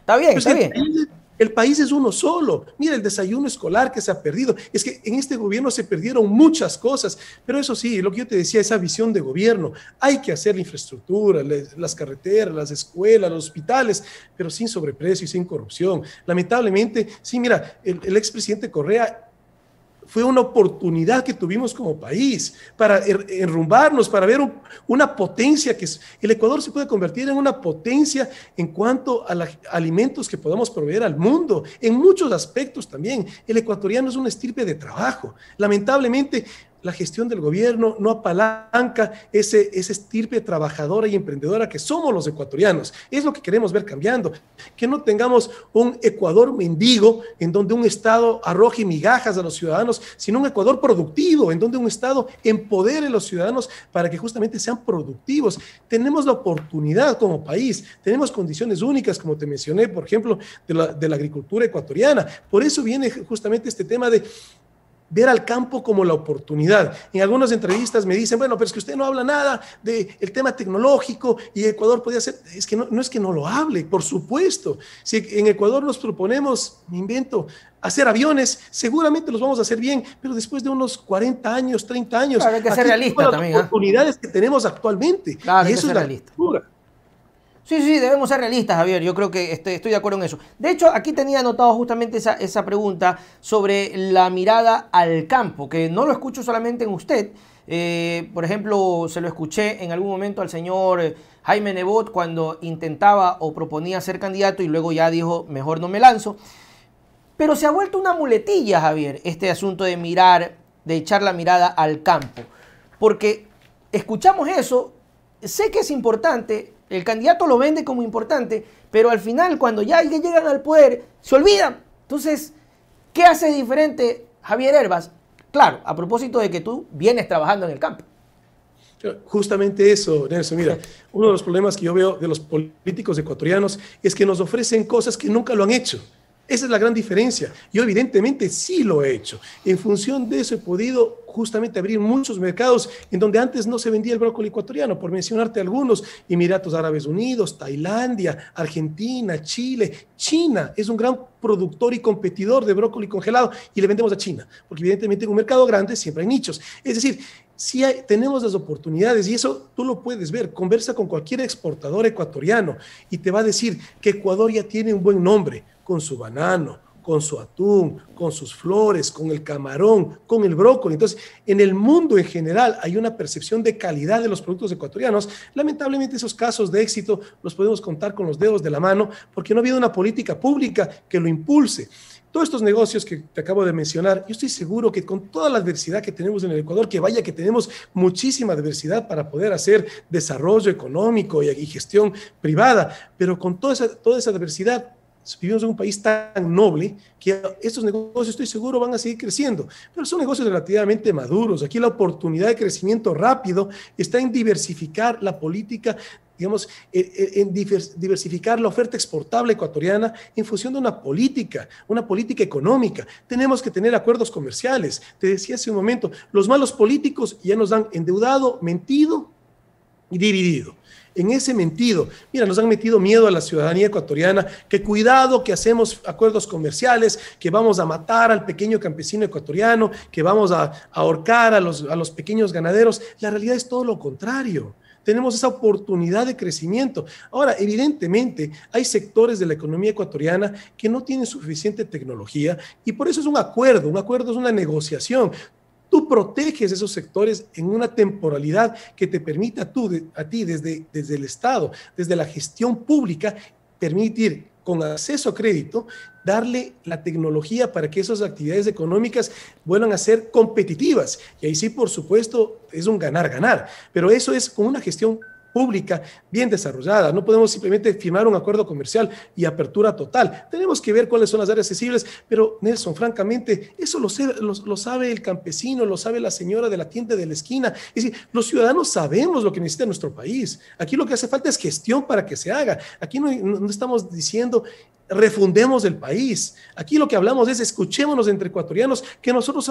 Está bien, pues está el bien. País, el país es uno solo. Mira el desayuno escolar que se ha perdido. Es que en este gobierno se perdieron muchas cosas, pero eso sí, lo que yo te decía, esa visión de gobierno. Hay que hacer la infraestructura, las carreteras, las escuelas, los hospitales, pero sin sobreprecio y sin corrupción. Lamentablemente, sí, mira, el, el expresidente Correa fue una oportunidad que tuvimos como país para er, enrumbarnos, para ver una potencia que es, el Ecuador se puede convertir en una potencia en cuanto a los alimentos que podamos proveer al mundo, en muchos aspectos también. El ecuatoriano es un estirpe de trabajo. Lamentablemente, la gestión del gobierno no apalanca ese, ese estirpe trabajadora y emprendedora que somos los ecuatorianos. Es lo que queremos ver cambiando. Que no tengamos un Ecuador mendigo en donde un Estado arroje migajas a los ciudadanos, sino un Ecuador productivo, en donde un Estado empodere a los ciudadanos para que justamente sean productivos. Tenemos la oportunidad como país, tenemos condiciones únicas, como te mencioné, por ejemplo, de la agricultura ecuatoriana. Por eso viene justamente este tema de ver al campo como la oportunidad. En algunas entrevistas me dicen, bueno, pero es que usted no habla nada del el tema tecnológico y Ecuador podría ser, es que no, es que no lo hable, por supuesto. Si en Ecuador nos proponemos, me invento, hacer aviones, seguramente los vamos a hacer bien, pero después de unos 40 años, 30 años, claro, hay que ser realista las ¿ah? oportunidades que tenemos actualmente. Claro, eso es la realista. Sí, sí, debemos ser realistas, Javier. Yo creo que este, estoy, de acuerdo en eso. De hecho, aquí tenía anotado justamente esa, pregunta sobre la mirada al campo, que no lo escucho solamente en usted. Eh, por ejemplo, se lo escuché en algún momento al señor Jaime Nebot cuando intentaba o proponía ser candidato y luego ya dijo, mejor no me lanzo. Pero se ha vuelto una muletilla, Javier, este asunto de mirar, de echar la mirada al campo. Porque escuchamos eso, sé que es importante, el candidato lo vende como importante, pero al final, cuando ya llegan al poder, se olvidan. Entonces, ¿qué hace diferente Javier Herbas? Claro, a propósito de que tú vienes trabajando en el campo. Justamente eso, Nelson. Mira, uno de los problemas que yo veo de los políticos ecuatorianos es que nos ofrecen cosas que nunca lo han hecho. Esa es la gran diferencia. Yo evidentemente sí lo he hecho. En función de eso he podido justamente abrir muchos mercados en donde antes no se vendía el brócoli ecuatoriano, por mencionarte algunos, Emiratos Árabes Unidos, Tailandia, Argentina, Chile, China es un gran productor y competidor de brócoli congelado y le vendemos a China, porque evidentemente en un mercado grande siempre hay nichos. Es decir, si tenemos las oportunidades y eso tú lo puedes ver, conversa con cualquier exportador ecuatoriano y te va a decir que Ecuador ya tiene un buen nombre, con su banano, con su atún, con sus flores, con el camarón, con el brócoli. Entonces, en el mundo en general hay una percepción de calidad de los productos ecuatorianos. Lamentablemente esos casos de éxito los podemos contar con los dedos de la mano porque no ha habido una política pública que lo impulse. Todos estos negocios que te acabo de mencionar, yo estoy seguro que con toda la adversidad que tenemos en el Ecuador, que vaya que tenemos muchísima adversidad para poder hacer desarrollo económico y, gestión privada, pero con toda esa, toda esa adversidad Vivimos en un país tan noble que estos negocios, estoy seguro, van a seguir creciendo, pero son negocios relativamente maduros. Aquí la oportunidad de crecimiento rápido está en diversificar la política digamos, en, diversificar la oferta exportable ecuatoriana en función de una política, una política económica. Tenemos que tener acuerdos comerciales. Te decía hace un momento, los malos políticos ya nos han endeudado, mentido y dividido en ese sentido. Mira, nos han metido miedo a la ciudadanía ecuatoriana, que cuidado que hacemos acuerdos comerciales, que vamos a matar al pequeño campesino ecuatoriano, que vamos a, ahorcar a los, a los pequeños ganaderos. La realidad es todo lo contrario tenemos esa oportunidad de crecimiento. Ahora, evidentemente, hay sectores de la economía ecuatoriana que no tienen suficiente tecnología y por eso es un acuerdo, un acuerdo es una negociación tú proteges esos sectores en una temporalidad que te permita a ti desde, desde el Estado, desde la gestión pública, permitir con acceso a crédito, darle la tecnología para que esas actividades económicas vuelvan a ser competitivas. Y ahí sí, por supuesto, es un ganar-ganar, pero eso es con una gestión pública bien desarrollada. No podemos simplemente firmar un acuerdo comercial y apertura total. Tenemos que ver cuáles son las áreas accesibles, pero Nelson, francamente, eso lo, lo, sabe el campesino, lo sabe la señora de la tienda de la esquina. Es decir, los ciudadanos sabemos lo que necesita nuestro país. Aquí lo que hace falta es gestión para que se haga. Aquí no estamos diciendo refundemos el país. Aquí lo que hablamos es escuchémonos entre ecuatorianos, que nosotros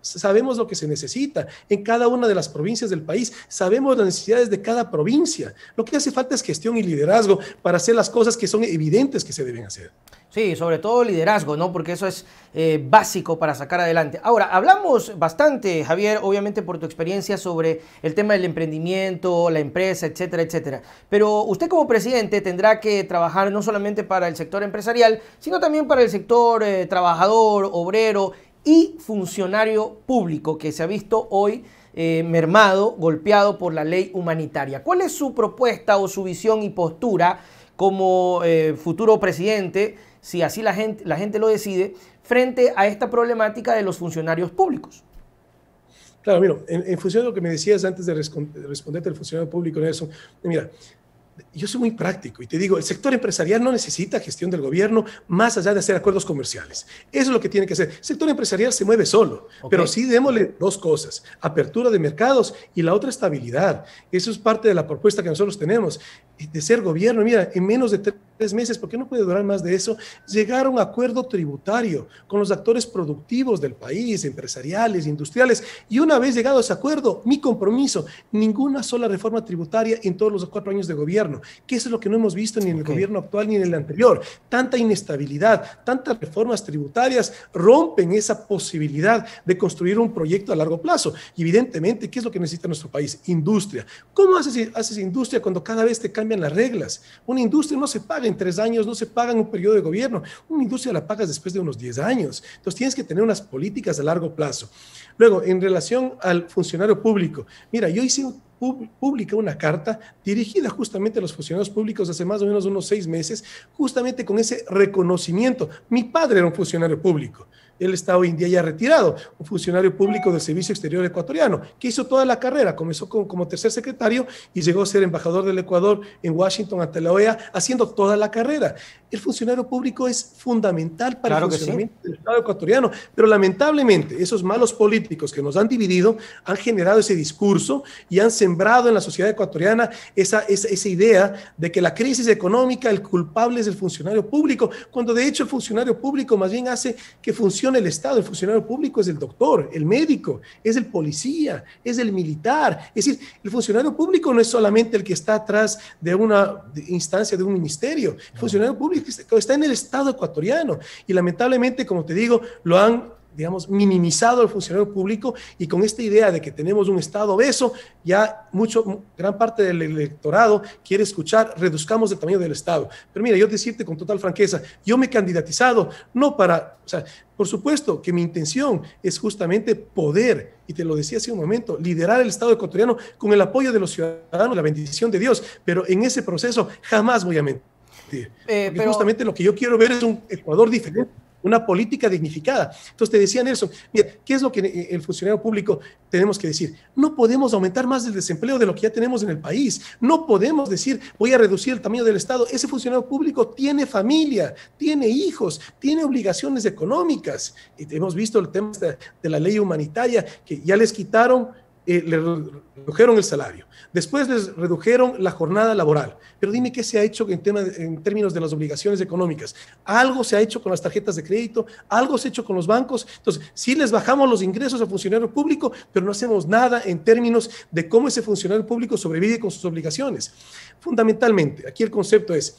sabemos lo que se necesita en cada una de las provincias del país, sabemos las necesidades de cada provincia. Lo que hace falta es gestión y liderazgo para hacer las cosas que son evidentes que se deben hacer. Sí, sobre todo liderazgo, ¿no? Porque eso es eh, básico para sacar adelante. Ahora, hablamos bastante, Javier, obviamente por tu experiencia sobre el tema del emprendimiento, la empresa, etcétera, etcétera. Pero usted como presidente tendrá que trabajar no solamente para el sector empresarial, sino también para el sector eh, trabajador, obrero y funcionario público que se ha visto hoy eh, mermado, golpeado por la ley humanitaria. ¿Cuál es su propuesta o su visión y postura como futuro presidente si así la gente, la gente lo decide, frente a esta problemática de los funcionarios públicos. Claro, mira, en, función de lo que me decías antes de responderte al funcionario público, eso, mira, yo soy muy práctico y te digo, el sector empresarial no necesita gestión del gobierno más allá de hacer acuerdos comerciales. Eso es lo que tiene que hacer. El sector empresarial se mueve solo, pero sí démosle dos cosas, apertura de mercados y la otra estabilidad. Eso es parte de la propuesta que nosotros tenemos eh, de ser gobierno. Mira, en menos de tres meses, porque no puede durar más de eso, llegar a un acuerdo tributario con los actores productivos del país, empresariales, industriales. Y una vez llegado a ese acuerdo, mi compromiso, ninguna sola reforma tributaria en todos los cuatro años de gobierno qué es lo que no hemos visto ni en el gobierno actual ni en el anterior. Tanta inestabilidad, tantas reformas tributarias rompen esa posibilidad de construir un proyecto a largo plazo. Y evidentemente, ¿qué es lo que necesita nuestro país? Industria. ¿Cómo haces, industria cuando cada vez te cambian las reglas? Una industria no se paga en tres años, no se paga en un periodo de gobierno. Una industria la pagas después de unos 10 años. Entonces tienes que tener unas políticas a largo plazo. Luego, en relación al funcionario público, mira, yo hice un publica una carta dirigida justamente a los funcionarios públicos hace más o menos unos seis meses, justamente con ese reconocimiento. Mi padre era un funcionario público. Él está hoy en día ya retirado, un funcionario público del Servicio Exterior Ecuatoriano, que hizo toda la carrera, comenzó como tercer secretario y llegó a ser embajador del Ecuador en Washington ante la OEA, haciendo toda la carrera. El funcionario público es fundamental para el funcionamiento del Estado ecuatoriano, pero lamentablemente esos malos políticos que nos han dividido han generado ese discurso y han sembrado en la sociedad ecuatoriana esa, esa, esa idea de que la crisis económica, el culpable es el funcionario público, cuando de hecho el funcionario público más bien hace que funcione en el Estado, el funcionario público es el doctor, el médico, es el policía, es el militar. Es decir, el funcionario público no es solamente el que está atrás de una instancia de un ministerio, el funcionario público está en el Estado ecuatoriano y lamentablemente, como te digo, lo han digamos, minimizado el funcionario público y con esta idea de que tenemos un Estado obeso, ya mucho, gran parte del electorado quiere escuchar, reduzcamos el tamaño del Estado. Pero mira, yo decirte con total franqueza, yo me he candidatizado no para, o sea, por supuesto que mi intención es justamente poder, y te lo decía hace un momento, liderar el Estado ecuatoriano con el apoyo de los ciudadanos, la bendición de Dios, pero en ese proceso jamás voy a mentir. Eh, Justamente lo que yo quiero ver es un Ecuador diferente una política dignificada. Entonces te decía Nelson, mira, ¿qué es lo que eh, el funcionario público tenemos que decir? No podemos aumentar más el desempleo de lo que ya tenemos en el país. No podemos decir, voy a reducir el tamaño del Estado. Ese funcionario público tiene familia, tiene hijos, tiene obligaciones económicas. Y hemos visto el tema de la ley humanitaria que ya les quitaron le redujeron el salario, después les redujeron la jornada laboral. Pero dime qué se ha hecho en, en términos de las obligaciones económicas. Algo se ha hecho con las tarjetas de crédito, algo se ha hecho con los bancos. Entonces, sí les bajamos los ingresos al funcionario público, pero no hacemos nada en términos de cómo ese funcionario público sobrevive con sus obligaciones. Fundamentalmente, aquí el concepto es,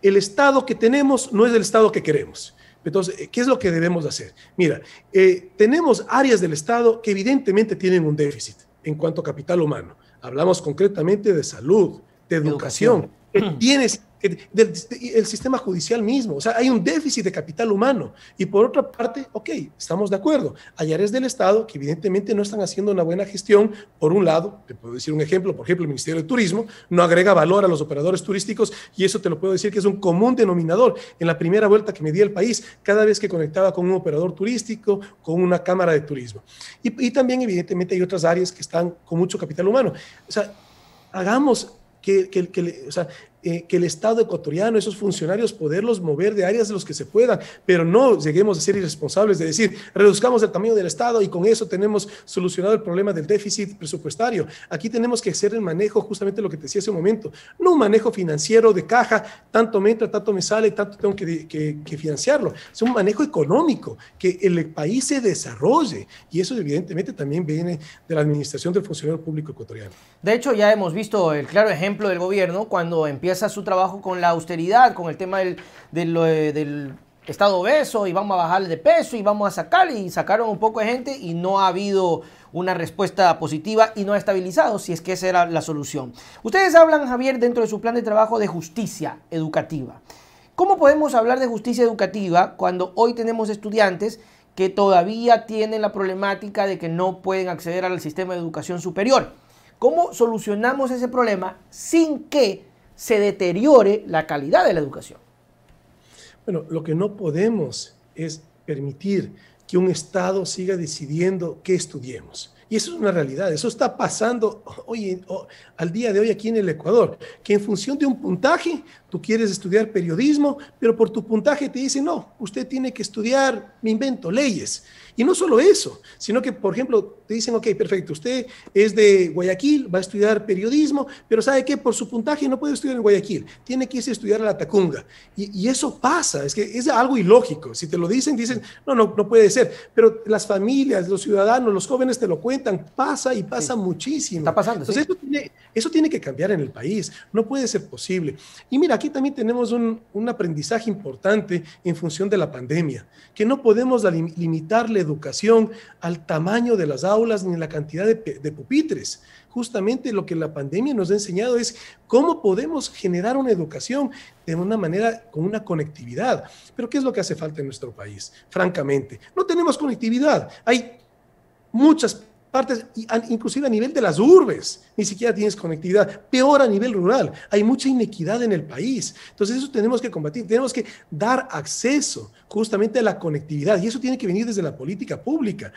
el Estado que tenemos no es el Estado que queremos. Entonces, eh, ¿qué es lo que debemos hacer? Mira, eh, tenemos áreas del Estado que evidentemente tienen un déficit en cuanto a capital humano. Hablamos concretamente de salud, de educación, que tienes el sistema judicial mismo. O sea, hay un déficit de capital humano. Y por otra parte, ok, estamos de acuerdo. Hay áreas del Estado que evidentemente no están haciendo una buena gestión. Por un lado, te puedo decir un ejemplo, por ejemplo, el Ministerio de Turismo no agrega valor a los operadores turísticos y eso te lo puedo decir que es un común denominador. En la primera vuelta que me di al país, cada vez que conectaba con un operador turístico, con una cámara de turismo. Y, también evidentemente hay otras áreas que están con mucho capital humano. O sea, hagamos que, que o sea, eh, que el Estado ecuatoriano, esos funcionarios, poderlos mover de áreas de los que se puedan, pero no lleguemos a ser irresponsables de decir, reduzcamos el tamaño del Estado y con eso tenemos solucionado el problema del déficit presupuestario. Aquí tenemos que hacer el manejo, justamente lo que te decía hace un momento, no un manejo financiero de caja, tanto me entra, tanto me sale, tanto tengo que, que, que financiarlo, es un manejo económico, que el país se desarrolle y eso evidentemente también viene de la administración del funcionario público ecuatoriano. De hecho, ya hemos visto el claro ejemplo del gobierno cuando empieza empieza su trabajo con la austeridad, con el tema del, del estado obeso y vamos a bajar de peso y vamos a sacar y sacaron un poco de gente y no ha habido una respuesta positiva y no ha estabilizado si es que esa era la solución. Ustedes hablan, Javier, dentro de su plan de trabajo de justicia educativa. ¿Cómo podemos hablar de justicia educativa cuando hoy tenemos estudiantes que todavía tienen la problemática de que no pueden acceder al sistema de educación superior? ¿Cómo solucionamos ese problema sin que se deteriore la calidad de la educación. Bueno, lo que no podemos es permitir que un Estado siga decidiendo qué estudiemos. Y eso es una realidad, eso está pasando hoy, al día de hoy aquí en el Ecuador, que en función de un puntaje, tú quieres estudiar periodismo, pero por tu puntaje te dicen, no, usted tiene que estudiar, me invento, leyes. Y no solo eso, sino que, por ejemplo, te dicen, ok, perfecto, usted es de Guayaquil, va a estudiar periodismo, pero ¿sabe qué? Por su puntaje no puede estudiar en Guayaquil, tiene que irse a estudiar a la Tacunga. Y, eso pasa, es que es algo ilógico. Si te lo dicen, dicen, no, no, no puede ser pero las familias, los ciudadanos, los jóvenes te lo cuentan, pasa y pasa muchísimo. Está pasando. Entonces, eso, tiene, que cambiar en el país, no puede ser posible. Y mira, aquí también tenemos un, aprendizaje importante en función de la pandemia, que no podemos limitar la educación al tamaño de las aulas ni la cantidad de, de pupitres justamente lo que la pandemia nos ha enseñado es cómo podemos generar una educación de una manera con una conectividad. Pero ¿qué es lo que hace falta en nuestro país? Francamente, no tenemos conectividad. Hay muchas partes, inclusive a nivel de las urbes, ni siquiera tienes conectividad, peor a nivel rural, hay mucha inequidad en el país. Entonces eso tenemos que combatir, tenemos que dar acceso justamente a la conectividad y eso tiene que venir desde la política pública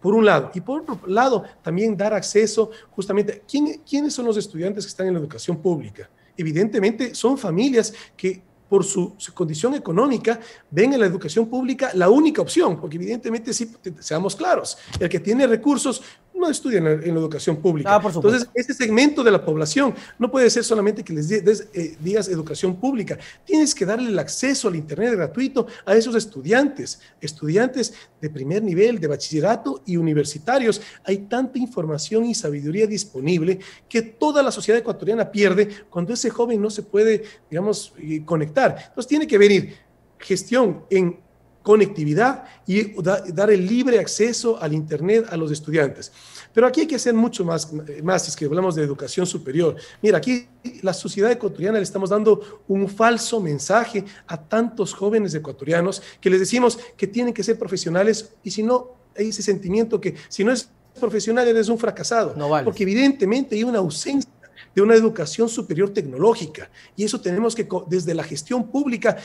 por un lado. Y por otro lado, también dar acceso justamente, ¿quién, ¿quiénes son los estudiantes que están en la educación pública? Evidentemente son familias que por su, condición económica, ven en la educación pública la única opción, porque evidentemente, si seamos claros, el que tiene recursos no estudian en la educación pública. Ah, Entonces, ese segmento de la población no puede ser solamente que les des, eh, digas educación pública. Tienes que darle el acceso al Internet gratuito a esos estudiantes, estudiantes de primer nivel, de bachillerato y universitarios. Hay tanta información y sabiduría disponible que toda la sociedad ecuatoriana pierde cuando ese joven no se puede, digamos, eh, conectar. Entonces, tiene que venir gestión en conectividad y dar el libre acceso al Internet a los estudiantes. Pero aquí hay que hacer mucho más, más es que hablamos de educación superior. Mira, aquí la sociedad ecuatoriana le estamos dando un falso mensaje a tantos jóvenes ecuatorianos que les decimos que tienen que ser profesionales y si no, hay ese sentimiento que si no es profesional eres un fracasado. No vale. Porque evidentemente hay una ausencia de una educación superior tecnológica. Y eso tenemos que, desde la gestión pública,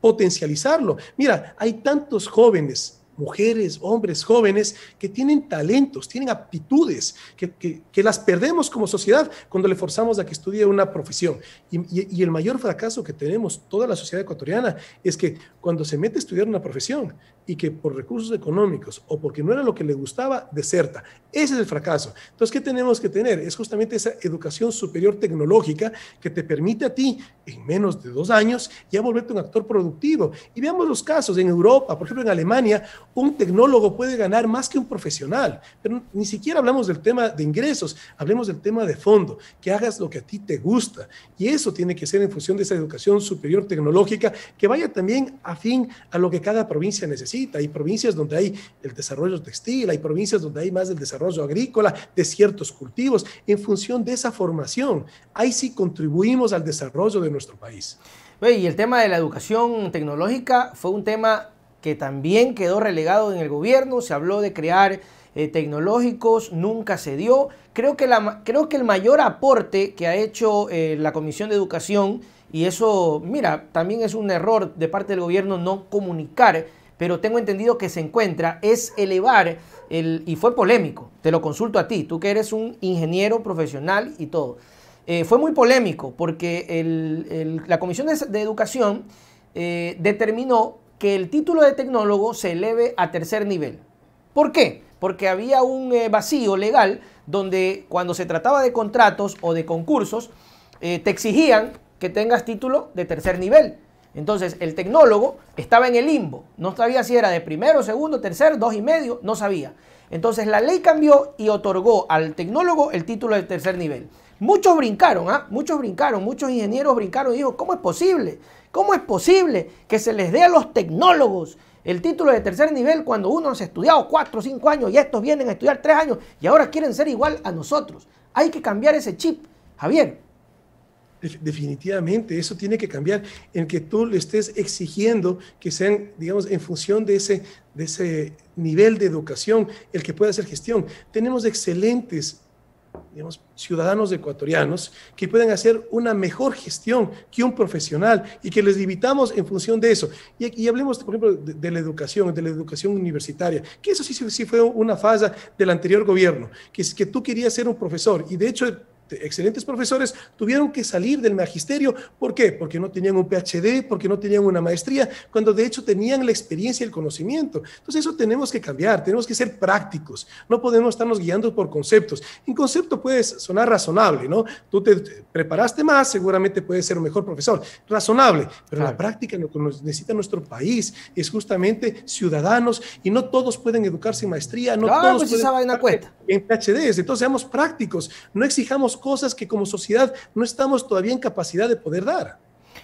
potencializarlo. Mira, hay tantos jóvenes mujeres, hombres, jóvenes que tienen talentos, tienen aptitudes, que, que, las perdemos como sociedad cuando le forzamos a que estudie una profesión. Y, y, y, el mayor fracaso que tenemos toda la sociedad ecuatoriana es que cuando se mete a estudiar una profesión y que por recursos económicos o porque no era lo que le gustaba, deserta. Ese es el fracaso. Entonces, ¿qué tenemos que tener? Es justamente esa educación superior tecnológica que te permite a ti, en menos de dos años, ya volverte un actor productivo. Y veamos los casos en Europa, por ejemplo, en Alemania, un tecnólogo puede ganar más que un profesional, pero ni siquiera hablamos del tema de ingresos, hablemos del tema de fondo, que hagas lo que a ti te gusta. Y eso tiene que ser en función de esa educación superior tecnológica que vaya también a fin a lo que cada provincia necesita. Hay provincias donde hay el desarrollo textil, hay provincias donde hay más el desarrollo agrícola de ciertos cultivos. En función de esa formación, ahí sí contribuimos al desarrollo de nuestro país. Y el tema de la educación tecnológica fue un tema que también quedó relegado en el gobierno, se habló de crear eh, tecnológicos, nunca se dio. Creo que, la, creo que el mayor aporte que ha hecho eh, la Comisión de Educación, y eso, mira, también es un error de parte del gobierno no comunicar, pero tengo entendido que se encuentra, es elevar, el, y fue polémico, te lo consulto a ti, tú que eres un ingeniero profesional y todo. Eh, fue muy polémico porque la Comisión de Educación determinó que el título de tecnólogo se eleve a tercer nivel. ¿Por qué? Porque había un eh, vacío legal donde cuando se trataba de contratos o de concursos, eh, te exigían que tengas título de tercer nivel. Entonces, el tecnólogo estaba en el limbo, no sabía si era de primero, segundo, tercer, dos y medio, no sabía. Entonces, la ley cambió y otorgó al tecnólogo el título de tercer nivel. Muchos brincaron, ¿ah? Muchos brincaron, muchos ingenieros brincaron y dijo, ¿cómo es posible? ¿Cómo es posible que se les dé a los tecnólogos el título de tercer nivel cuando uno ha estudiado cuatro o cinco años y estos vienen a estudiar tres años y ahora quieren ser igual a nosotros? Hay que cambiar ese chip, Javier. Definitivamente, eso tiene que cambiar en que tú le estés exigiendo que sean, digamos, en función de ese, de ese nivel de educación, el que pueda hacer gestión. Tenemos excelentes digamos, ciudadanos ecuatorianos que puedan hacer una mejor gestión que un profesional y que les limitamos en función de eso. Y, y hablemos, por ejemplo, de, la educación, de la educación universitaria, que eso sí, sí fue una fase del anterior gobierno, que es que tú querías ser un profesor y de hecho excelentes profesores tuvieron que salir del magisterio. ¿Por qué? Porque no tenían un PhD, porque no tenían una maestría, cuando de hecho tenían la experiencia y el conocimiento. Entonces eso tenemos que cambiar, tenemos que ser prácticos, no podemos estarnos guiando por conceptos. En concepto puedes sonar razonable, ¿no? Tú te preparaste más, seguramente puedes ser un mejor profesor, razonable, pero la práctica lo que nos necesita nuestro país es justamente ciudadanos y no todos pueden educarse en maestría, no ah, todos pues pueden esa cuenta. en PhDs, entonces seamos prácticos, no exijamos cosas que como sociedad no estamos todavía en capacidad de poder dar.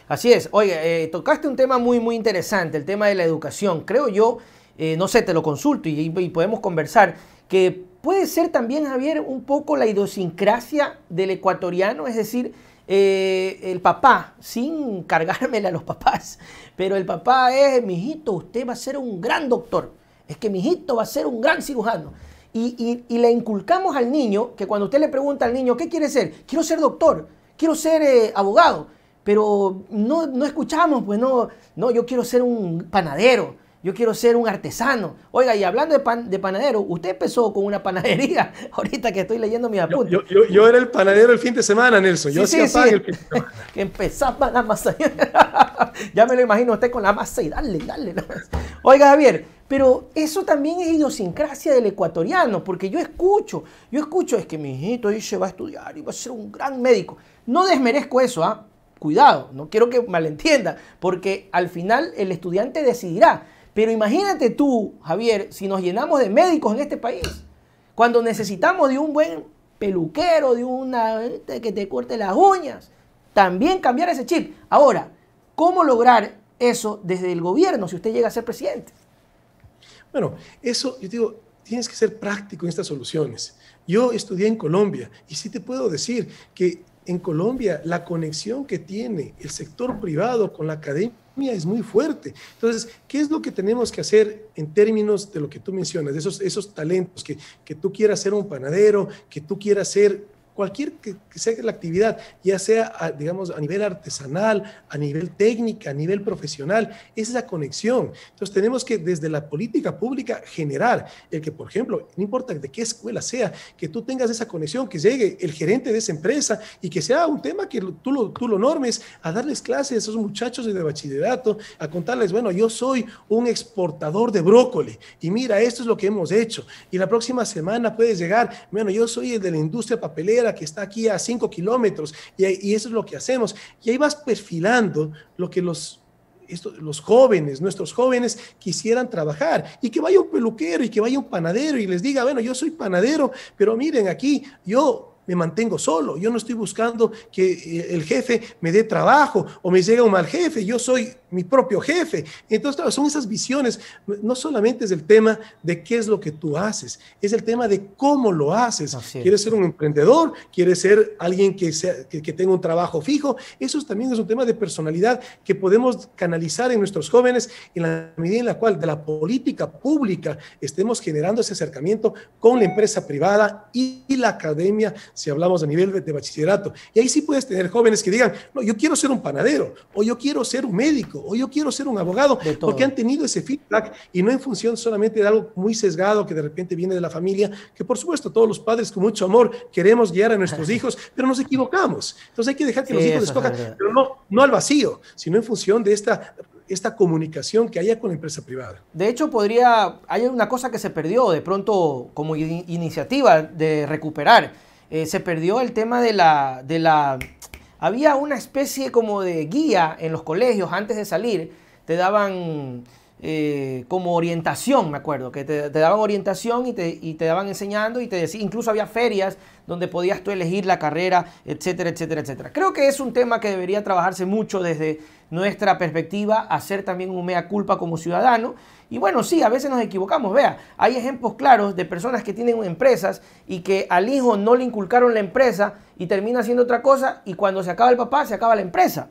Así es. Oye, eh, tocaste un tema muy, muy interesante, el tema de la educación. Creo yo, eh, no sé, te lo consulto y, podemos conversar, que puede ser también, Javier, un poco la idiosincrasia del ecuatoriano, es decir, eh, el papá, sin cargármela a los papás, pero el papá es, mijito, usted va a ser un gran doctor, es que mijito va a ser un gran cirujano y, le inculcamos al niño que cuando usted le pregunta al niño, ¿qué quiere ser? Quiero ser doctor, quiero ser eh, abogado, pero no, no, escuchamos, pues no, no, yo quiero ser un panadero, yo quiero ser un artesano. Oiga, y hablando de, pan, de panadero, usted empezó con una panadería, ahorita que estoy leyendo mi apuntes. Yo, yo, era el panadero el fin de semana, Nelson, yo sí, sí, El fin de semana. que empezaba la masa. ya me lo imagino usted con la masa y dale, dale. Oiga, Javier. Pero eso también es idiosincrasia del ecuatoriano, porque yo escucho, yo escucho, es que mi hijito dice va a estudiar y va a ser un gran médico. No desmerezco eso, ¿ah? Cuidado, no quiero que malentienda, porque al final el estudiante decidirá. Pero imagínate tú, Javier, si nos llenamos de médicos en este país, cuando necesitamos de un buen peluquero, de una este, que te corte las uñas, también cambiar ese chip. Ahora, ¿cómo lograr eso desde el gobierno si usted llega a ser presidente? Bueno, eso, yo digo, tienes que ser práctico en estas soluciones. Yo estudié en Colombia y sí te puedo decir que en Colombia la conexión que tiene el sector privado con la academia es muy fuerte. Entonces, ¿qué es lo que tenemos que hacer en términos de lo que tú mencionas, de esos, esos talentos, que, que tú quieras ser un panadero, que tú quieras ser cualquier que, sea la actividad, ya sea, digamos, a nivel artesanal, a nivel técnica, a nivel profesional, es esa conexión. Entonces tenemos que desde la política pública generar el que, por ejemplo, no importa de qué escuela sea, que tú tengas esa conexión, que llegue el gerente de esa empresa y que sea un tema que tú lo, tú lo normes, a darles clases a esos muchachos de bachillerato, a contarles, bueno, yo soy un exportador de brócoli y mira, esto es lo que hemos hecho. Y la próxima semana puedes llegar, bueno, yo soy el de la industria papelera, que está aquí a 5 kilómetros y, eso es lo que hacemos. Y ahí vas perfilando lo que los, los jóvenes, nuestros jóvenes quisieran trabajar y que vaya un peluquero y que vaya un panadero y les diga, bueno, yo soy panadero, pero miren aquí, yo me mantengo solo. Yo no estoy buscando que eh, el jefe me dé trabajo o me llegue un mal jefe. Yo soy mi propio jefe. Entonces, son esas visiones. No solamente es el tema de qué es lo que tú haces, es el tema de cómo lo haces. ¿Quieres ser un emprendedor? ¿Quieres ser alguien que, sea, que, que tenga un trabajo fijo? Eso también es un tema de personalidad que podemos canalizar en nuestros jóvenes en la medida en la cual de la política pública estemos generando ese acercamiento con la empresa privada y la academia si hablamos a nivel de bachillerato. Y ahí sí puedes tener jóvenes que digan, no, yo quiero ser un panadero, o yo quiero ser un médico, o yo quiero ser un abogado, porque han tenido ese feedback y no en función solamente de algo muy sesgado que de repente viene de la familia, que por supuesto todos los padres con mucho amor queremos guiar a nuestros hijos, pero nos equivocamos. Entonces hay que dejar que los hijos escojan, pero no, no al vacío, sino en función de esta esta comunicación que haya con la empresa privada. De hecho, podría, hay una cosa que se perdió de pronto como iniciativa de recuperar eh, se perdió el tema de la, de la... Había una especie como de guía en los colegios antes de salir, te daban eh, como orientación, me acuerdo, que te, daban orientación y te, y te, daban enseñando y te decía incluso había ferias donde podías tú elegir la carrera, etcétera, etcétera, etcétera. Creo que es un tema que debería trabajarse mucho desde nuestra perspectiva, hacer también un mea culpa como ciudadano. Y bueno, sí, a veces nos equivocamos. Vea, hay ejemplos claros de personas que tienen empresas y que al hijo no le inculcaron la empresa y termina haciendo otra cosa y cuando se acaba el papá se acaba la empresa.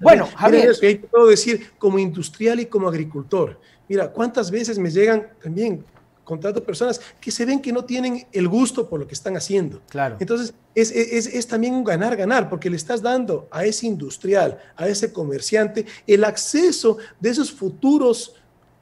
Bueno, Javier. Mira, que puedo decir como industrial y como agricultor. Mira, cuántas veces me llegan también contrato personas que se ven que no tienen el gusto por lo que están haciendo. Claro. Entonces, es, es también un ganar, ganar, porque le estás dando a ese industrial, a ese comerciante, el acceso de esos futuros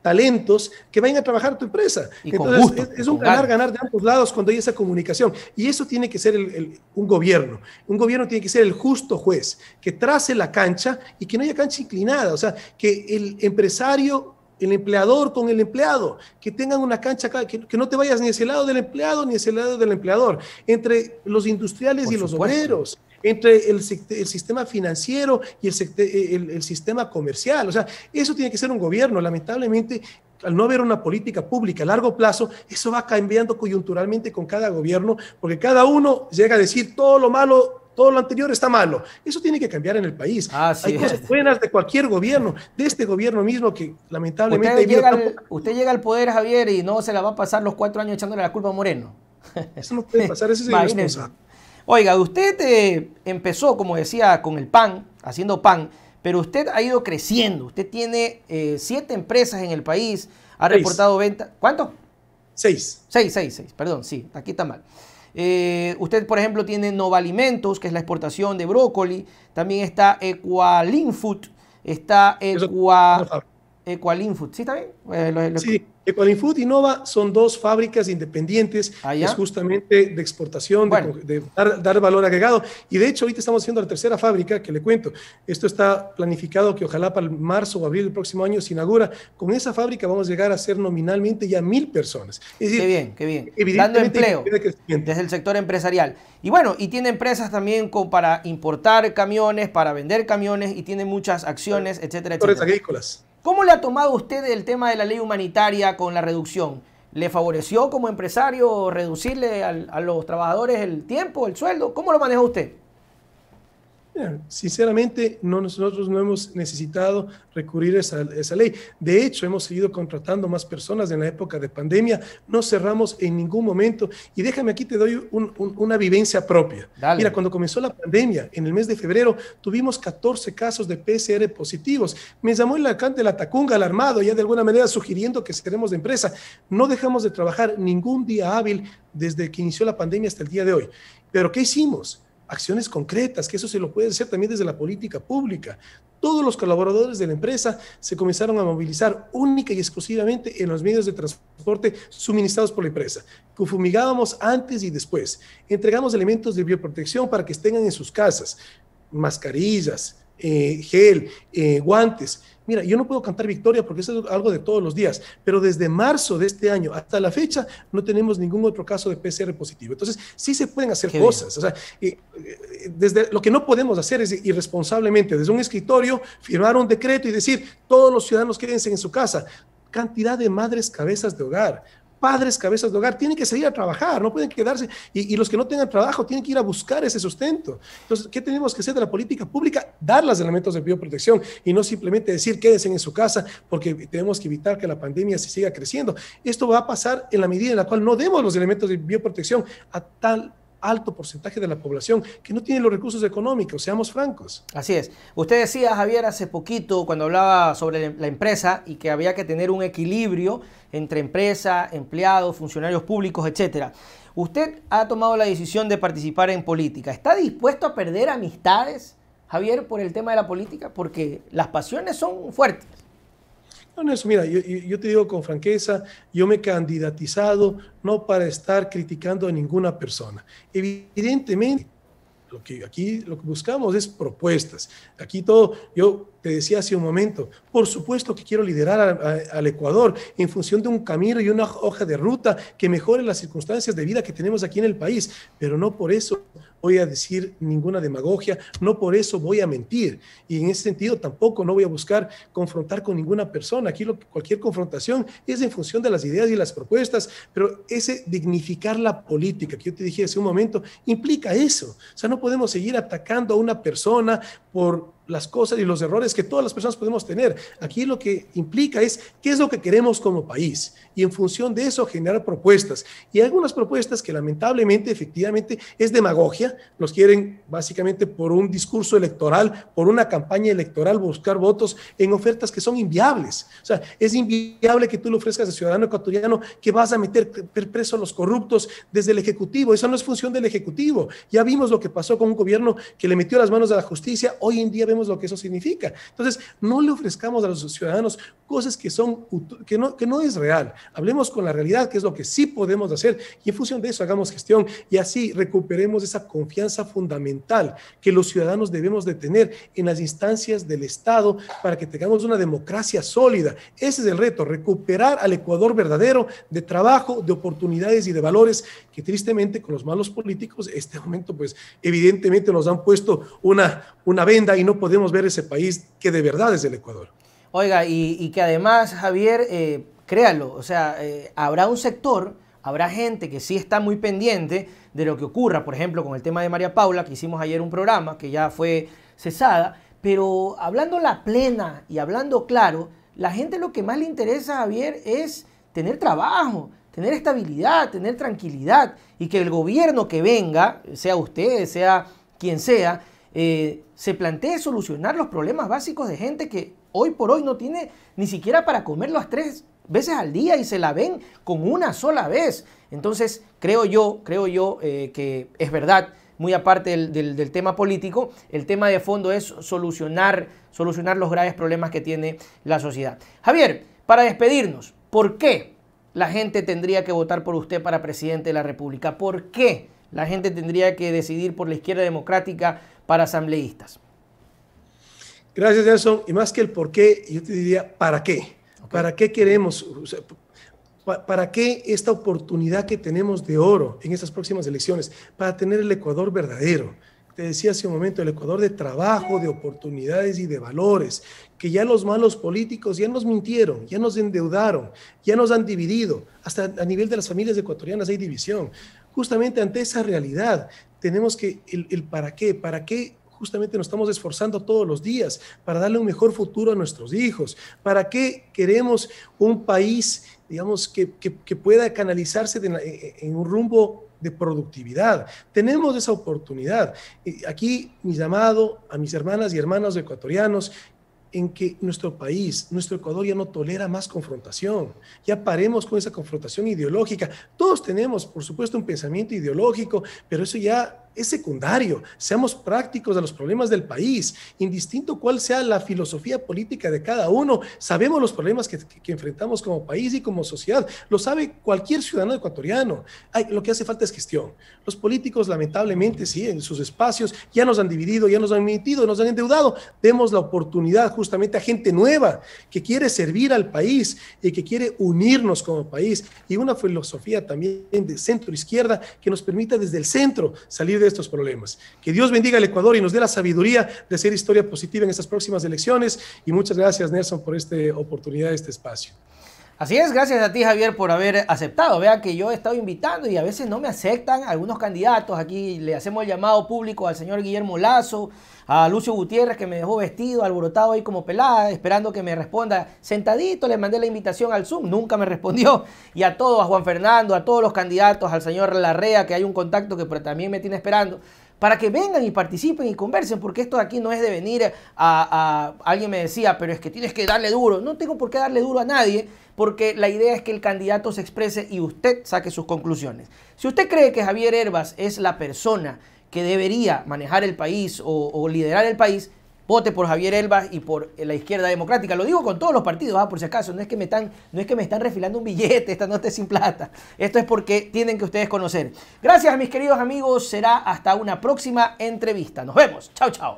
talentos que vayan a trabajar tu empresa. Entonces, es, un ganar, ganar de ambos lados cuando hay esa comunicación. Y eso tiene que ser el, un gobierno. Un gobierno tiene que ser el justo juez, que trace la cancha y que no haya cancha inclinada. O sea, que el empresario el empleador con el empleado, que tengan una cancha, que, que no te vayas ni hacia el lado del empleado ni a el lado del empleador, entre los industriales y los obreros entre el, sistema financiero y e, el, sistema comercial. O sea, eso tiene que ser un gobierno. Lamentablemente, al no haber una política pública a largo plazo, eso va cambiando coyunturalmente con cada gobierno, porque cada uno llega a decir todo lo malo todo lo anterior está malo. Eso tiene que cambiar en el país. Así hay cosas buenas de cualquier gobierno, de este gobierno mismo que lamentablemente... Usted llega, al, poder, Javier, y no se la va a pasar los cuatro años echándole la culpa a Moreno. Eso no puede pasar, ese es Oiga, usted eh, empezó, como decía, con el pan, haciendo pan, pero usted ha ido creciendo. Usted tiene eh, siete empresas en el país, ha reportado ventas. ¿Cuánto? Seis. Seis, seis, seis. Perdón, sí, aquí está mal. Eh, usted, por ejemplo, tiene Nova Alimentos, que es la exportación de brócoli. También está Equalinfood. Está Equa... Equalinfood. ¿Sí está bien? Sí food y Nova son dos fábricas independientes, ah, es justamente de exportación, de, dar, valor agregado. Y de hecho, ahorita estamos haciendo la tercera fábrica, que le cuento. Esto está planificado que ojalá para el marzo o abril del próximo año se inaugura. Con esa fábrica vamos a llegar a ser nominalmente ya mil personas. qué bien, qué bien. Dando empleo desde el sector empresarial. Y bueno, y tiene empresas también con, para importar camiones, para vender camiones y tiene muchas acciones, etcétera, etcétera. agrícolas. ¿Cómo le ha tomado usted el tema de la ley humanitaria con la reducción? ¿Le favoreció como empresario reducirle a los trabajadores el tiempo, el sueldo? ¿Cómo lo maneja usted? Sinceramente, nosotros no hemos necesitado recurrir a esa, ley. De hecho, hemos seguido contratando más personas en la época de pandemia. No cerramos en ningún momento. Y déjame aquí, te doy una vivencia propia. Mira, cuando comenzó la pandemia, en el mes de febrero, tuvimos 14 casos de PCR positivos. Me llamó el alcalde de la Tacunga alarmado, ya de alguna manera sugiriendo que seremos de empresa. No dejamos de trabajar ningún día hábil desde que inició la pandemia hasta el día de hoy. Pero ¿qué hicimos? acciones concretas, que eso se lo puede hacer también desde la política pública. Todos los colaboradores de la empresa se comenzaron a movilizar única y exclusivamente en los medios de transporte suministrados por la empresa. fumigábamos antes y después. Entregamos elementos de bioprotección para que estén en sus casas, mascarillas, eh, gel, eh, guantes Mira, yo no puedo cantar victoria porque eso es algo de todos los días, pero desde marzo de este año hasta la fecha no tenemos ningún otro caso de PCR positivo. Entonces, sí se pueden hacer cosas. O sea, eh, desde lo que no podemos hacer es irresponsablemente desde un escritorio firmar un decreto y decir, todos los ciudadanos quédense en su casa cantidad de madres cabezas de hogar, padres cabezas de hogar tienen que salir a trabajar, no pueden quedarse, y, y, los que no tengan trabajo tienen que ir a buscar ese sustento. Entonces, ¿qué tenemos que hacer de la política pública? Dar los elementos de bioprotección y no simplemente decir quédense en su casa porque tenemos que evitar que la pandemia se siga creciendo. Esto va a pasar en la medida en la cual no demos los elementos de bioprotección a tal alto porcentaje de la población que no tiene los recursos económicos, seamos francos. Así es. Usted decía, Javier, hace poquito, cuando hablaba sobre la empresa y que había que tener un equilibrio entre empresa, empleados, funcionarios públicos, etcétera. Usted ha tomado la decisión de participar en política. ¿Está dispuesto a perder amistades, Javier, por el tema de la política? Porque las pasiones son fuertes. Bueno, eso, mira, yo, te digo con franqueza, yo me he candidatizado no para estar criticando a ninguna persona. Evidentemente, lo que aquí lo que buscamos es propuestas. Aquí todo, yo te decía hace un momento, por supuesto que quiero liderar al Ecuador en función de un camino y una hoja de ruta que mejore las circunstancias de vida que tenemos aquí en el país, pero no por eso voy a decir ninguna demagogia, no por eso voy a mentir. Y en ese sentido tampoco no voy a buscar confrontar con ninguna persona. Aquí cualquier confrontación es en función de las ideas y las propuestas, pero ese dignificar la política que yo te dije hace un momento implica eso. O sea, no podemos seguir atacando a una persona por las cosas y los errores que todas las personas podemos tener. Aquí lo que implica es qué es lo que queremos como país y en función de eso generar propuestas. Y algunas propuestas que lamentablemente, efectivamente, es demagogia, nos quieren básicamente por un discurso electoral, por una campaña electoral, buscar votos en ofertas que son inviables. O sea, es inviable que tú le ofrezcas al ciudadano ecuatoriano que vas a meter preso a los corruptos desde el Ejecutivo. Eso no es función del Ejecutivo. Ya vimos lo que pasó con un gobierno que le metió las manos a la justicia. Hoy en día vemos lo que eso significa. Entonces, no le ofrezcamos a los ciudadanos cosas que son que no, que no es real. Hablemos con la realidad, que es lo que sí podemos hacer, y en función de eso hagamos gestión y así recuperemos esa confianza fundamental que los ciudadanos debemos de tener en las instancias del Estado para que tengamos una democracia sólida. Ese es el reto, recuperar al Ecuador verdadero de trabajo, de oportunidades y de valores que tristemente con los malos políticos este momento pues evidentemente nos han puesto una, una venda y no podemos ver ese país que de verdad es el Ecuador. Oiga, y, que además, Javier, eh, créalo, o sea, eh, habrá un sector, habrá gente que sí está muy pendiente de lo que ocurra, por ejemplo, con el tema de María Paula, que hicimos ayer un programa que ya fue cesada, pero hablando la plena y hablando claro, la gente lo que más le interesa, Javier, es tener trabajo, tener estabilidad, tener tranquilidad y que el gobierno que venga, sea usted, sea quien sea, eh, se plantee solucionar los problemas básicos de gente que hoy por hoy no tiene ni siquiera para comer los tres veces al día y se la ven con una sola vez. Entonces, creo yo, creo yo eh, que es verdad, muy aparte del, tema político, el tema de fondo es solucionar, solucionar los graves problemas que tiene la sociedad. Javier, para despedirnos, ¿por qué la gente tendría que votar por usted para presidente de la República? ¿Por qué la gente tendría que decidir por la izquierda democrática para asambleístas? Gracias, Nelson. Y más que el por qué, yo te diría, ¿para qué? ¿Para qué queremos? ¿Para qué esta oportunidad que tenemos de oro en estas próximas elecciones? Para tener el Ecuador verdadero. Te decía hace un momento, el Ecuador de trabajo, de oportunidades y de valores, que ya los malos políticos ya nos mintieron, ya nos endeudaron, ya nos han dividido. Hasta a nivel de las familias ecuatorianas hay división. Justamente ante esa realidad tenemos que, el para qué, para qué justamente nos estamos esforzando todos los días para darle un mejor futuro a nuestros hijos. ¿Para qué queremos un país, digamos, que, que, pueda canalizarse e, e, en un rumbo de productividad. Tenemos esa oportunidad. Eh, aquí mi llamado a mis hermanas y hermanos ecuatorianos en que nuestro país, nuestro Ecuador ya no tolera más confrontación. Ya paremos con esa confrontación ideológica. Todos tenemos, por supuesto, un pensamiento ideológico, pero eso ya es secundario. Seamos prácticos de los problemas del país, indistinto cuál sea la filosofía política de cada uno. Sabemos los problemas que, enfrentamos como país y como sociedad. Lo sabe cualquier ciudadano ecuatoriano. lo que hace falta es gestión. Los políticos, lamentablemente, sí, en sus espacios ya nos han dividido, ya nos han emitido nos han endeudado. Demos la oportunidad justamente a gente nueva que quiere servir al país y que quiere unirnos como país. Y una filosofía también de centro izquierda que nos permita desde el centro salir de estos problemas. Que Dios bendiga al Ecuador y nos dé la sabiduría de hacer historia positiva en estas próximas elecciones. Y muchas gracias, Nelson, por esta oportunidad, este espacio. Así es, gracias a ti Javier por haber aceptado. Vea que yo he estado invitando y a veces no me aceptan algunos candidatos. Aquí le hacemos el llamado público al señor Guillermo Lazo, a Lucio Gutiérrez que me dejó vestido, alborotado ahí como pelada, esperando que me responda. Sentadito le mandé la invitación al Zoom, nunca me respondió. Y a todos, a Juan Fernando, a todos los candidatos, al señor Larrea, que hay un contacto que también me tiene esperando para que vengan y participen y conversen, porque esto aquí no es de venir a, Alguien me decía, pero es que tienes que darle duro. No tengo por qué darle duro a nadie, porque la idea es que el candidato se exprese y usted saque sus conclusiones. Si usted cree que Javier Herbas es la persona que debería manejar el país o liderar el país, vote por Javier Elba y por la izquierda democrática. Lo digo con todos los partidos, ¿ah? por si acaso, no es, que me están, no es que me están refilando un billete, esta noche sin plata. Esto es porque tienen que ustedes conocer. Gracias, mis queridos amigos. Será hasta una próxima entrevista. Nos vemos. Chao, chao.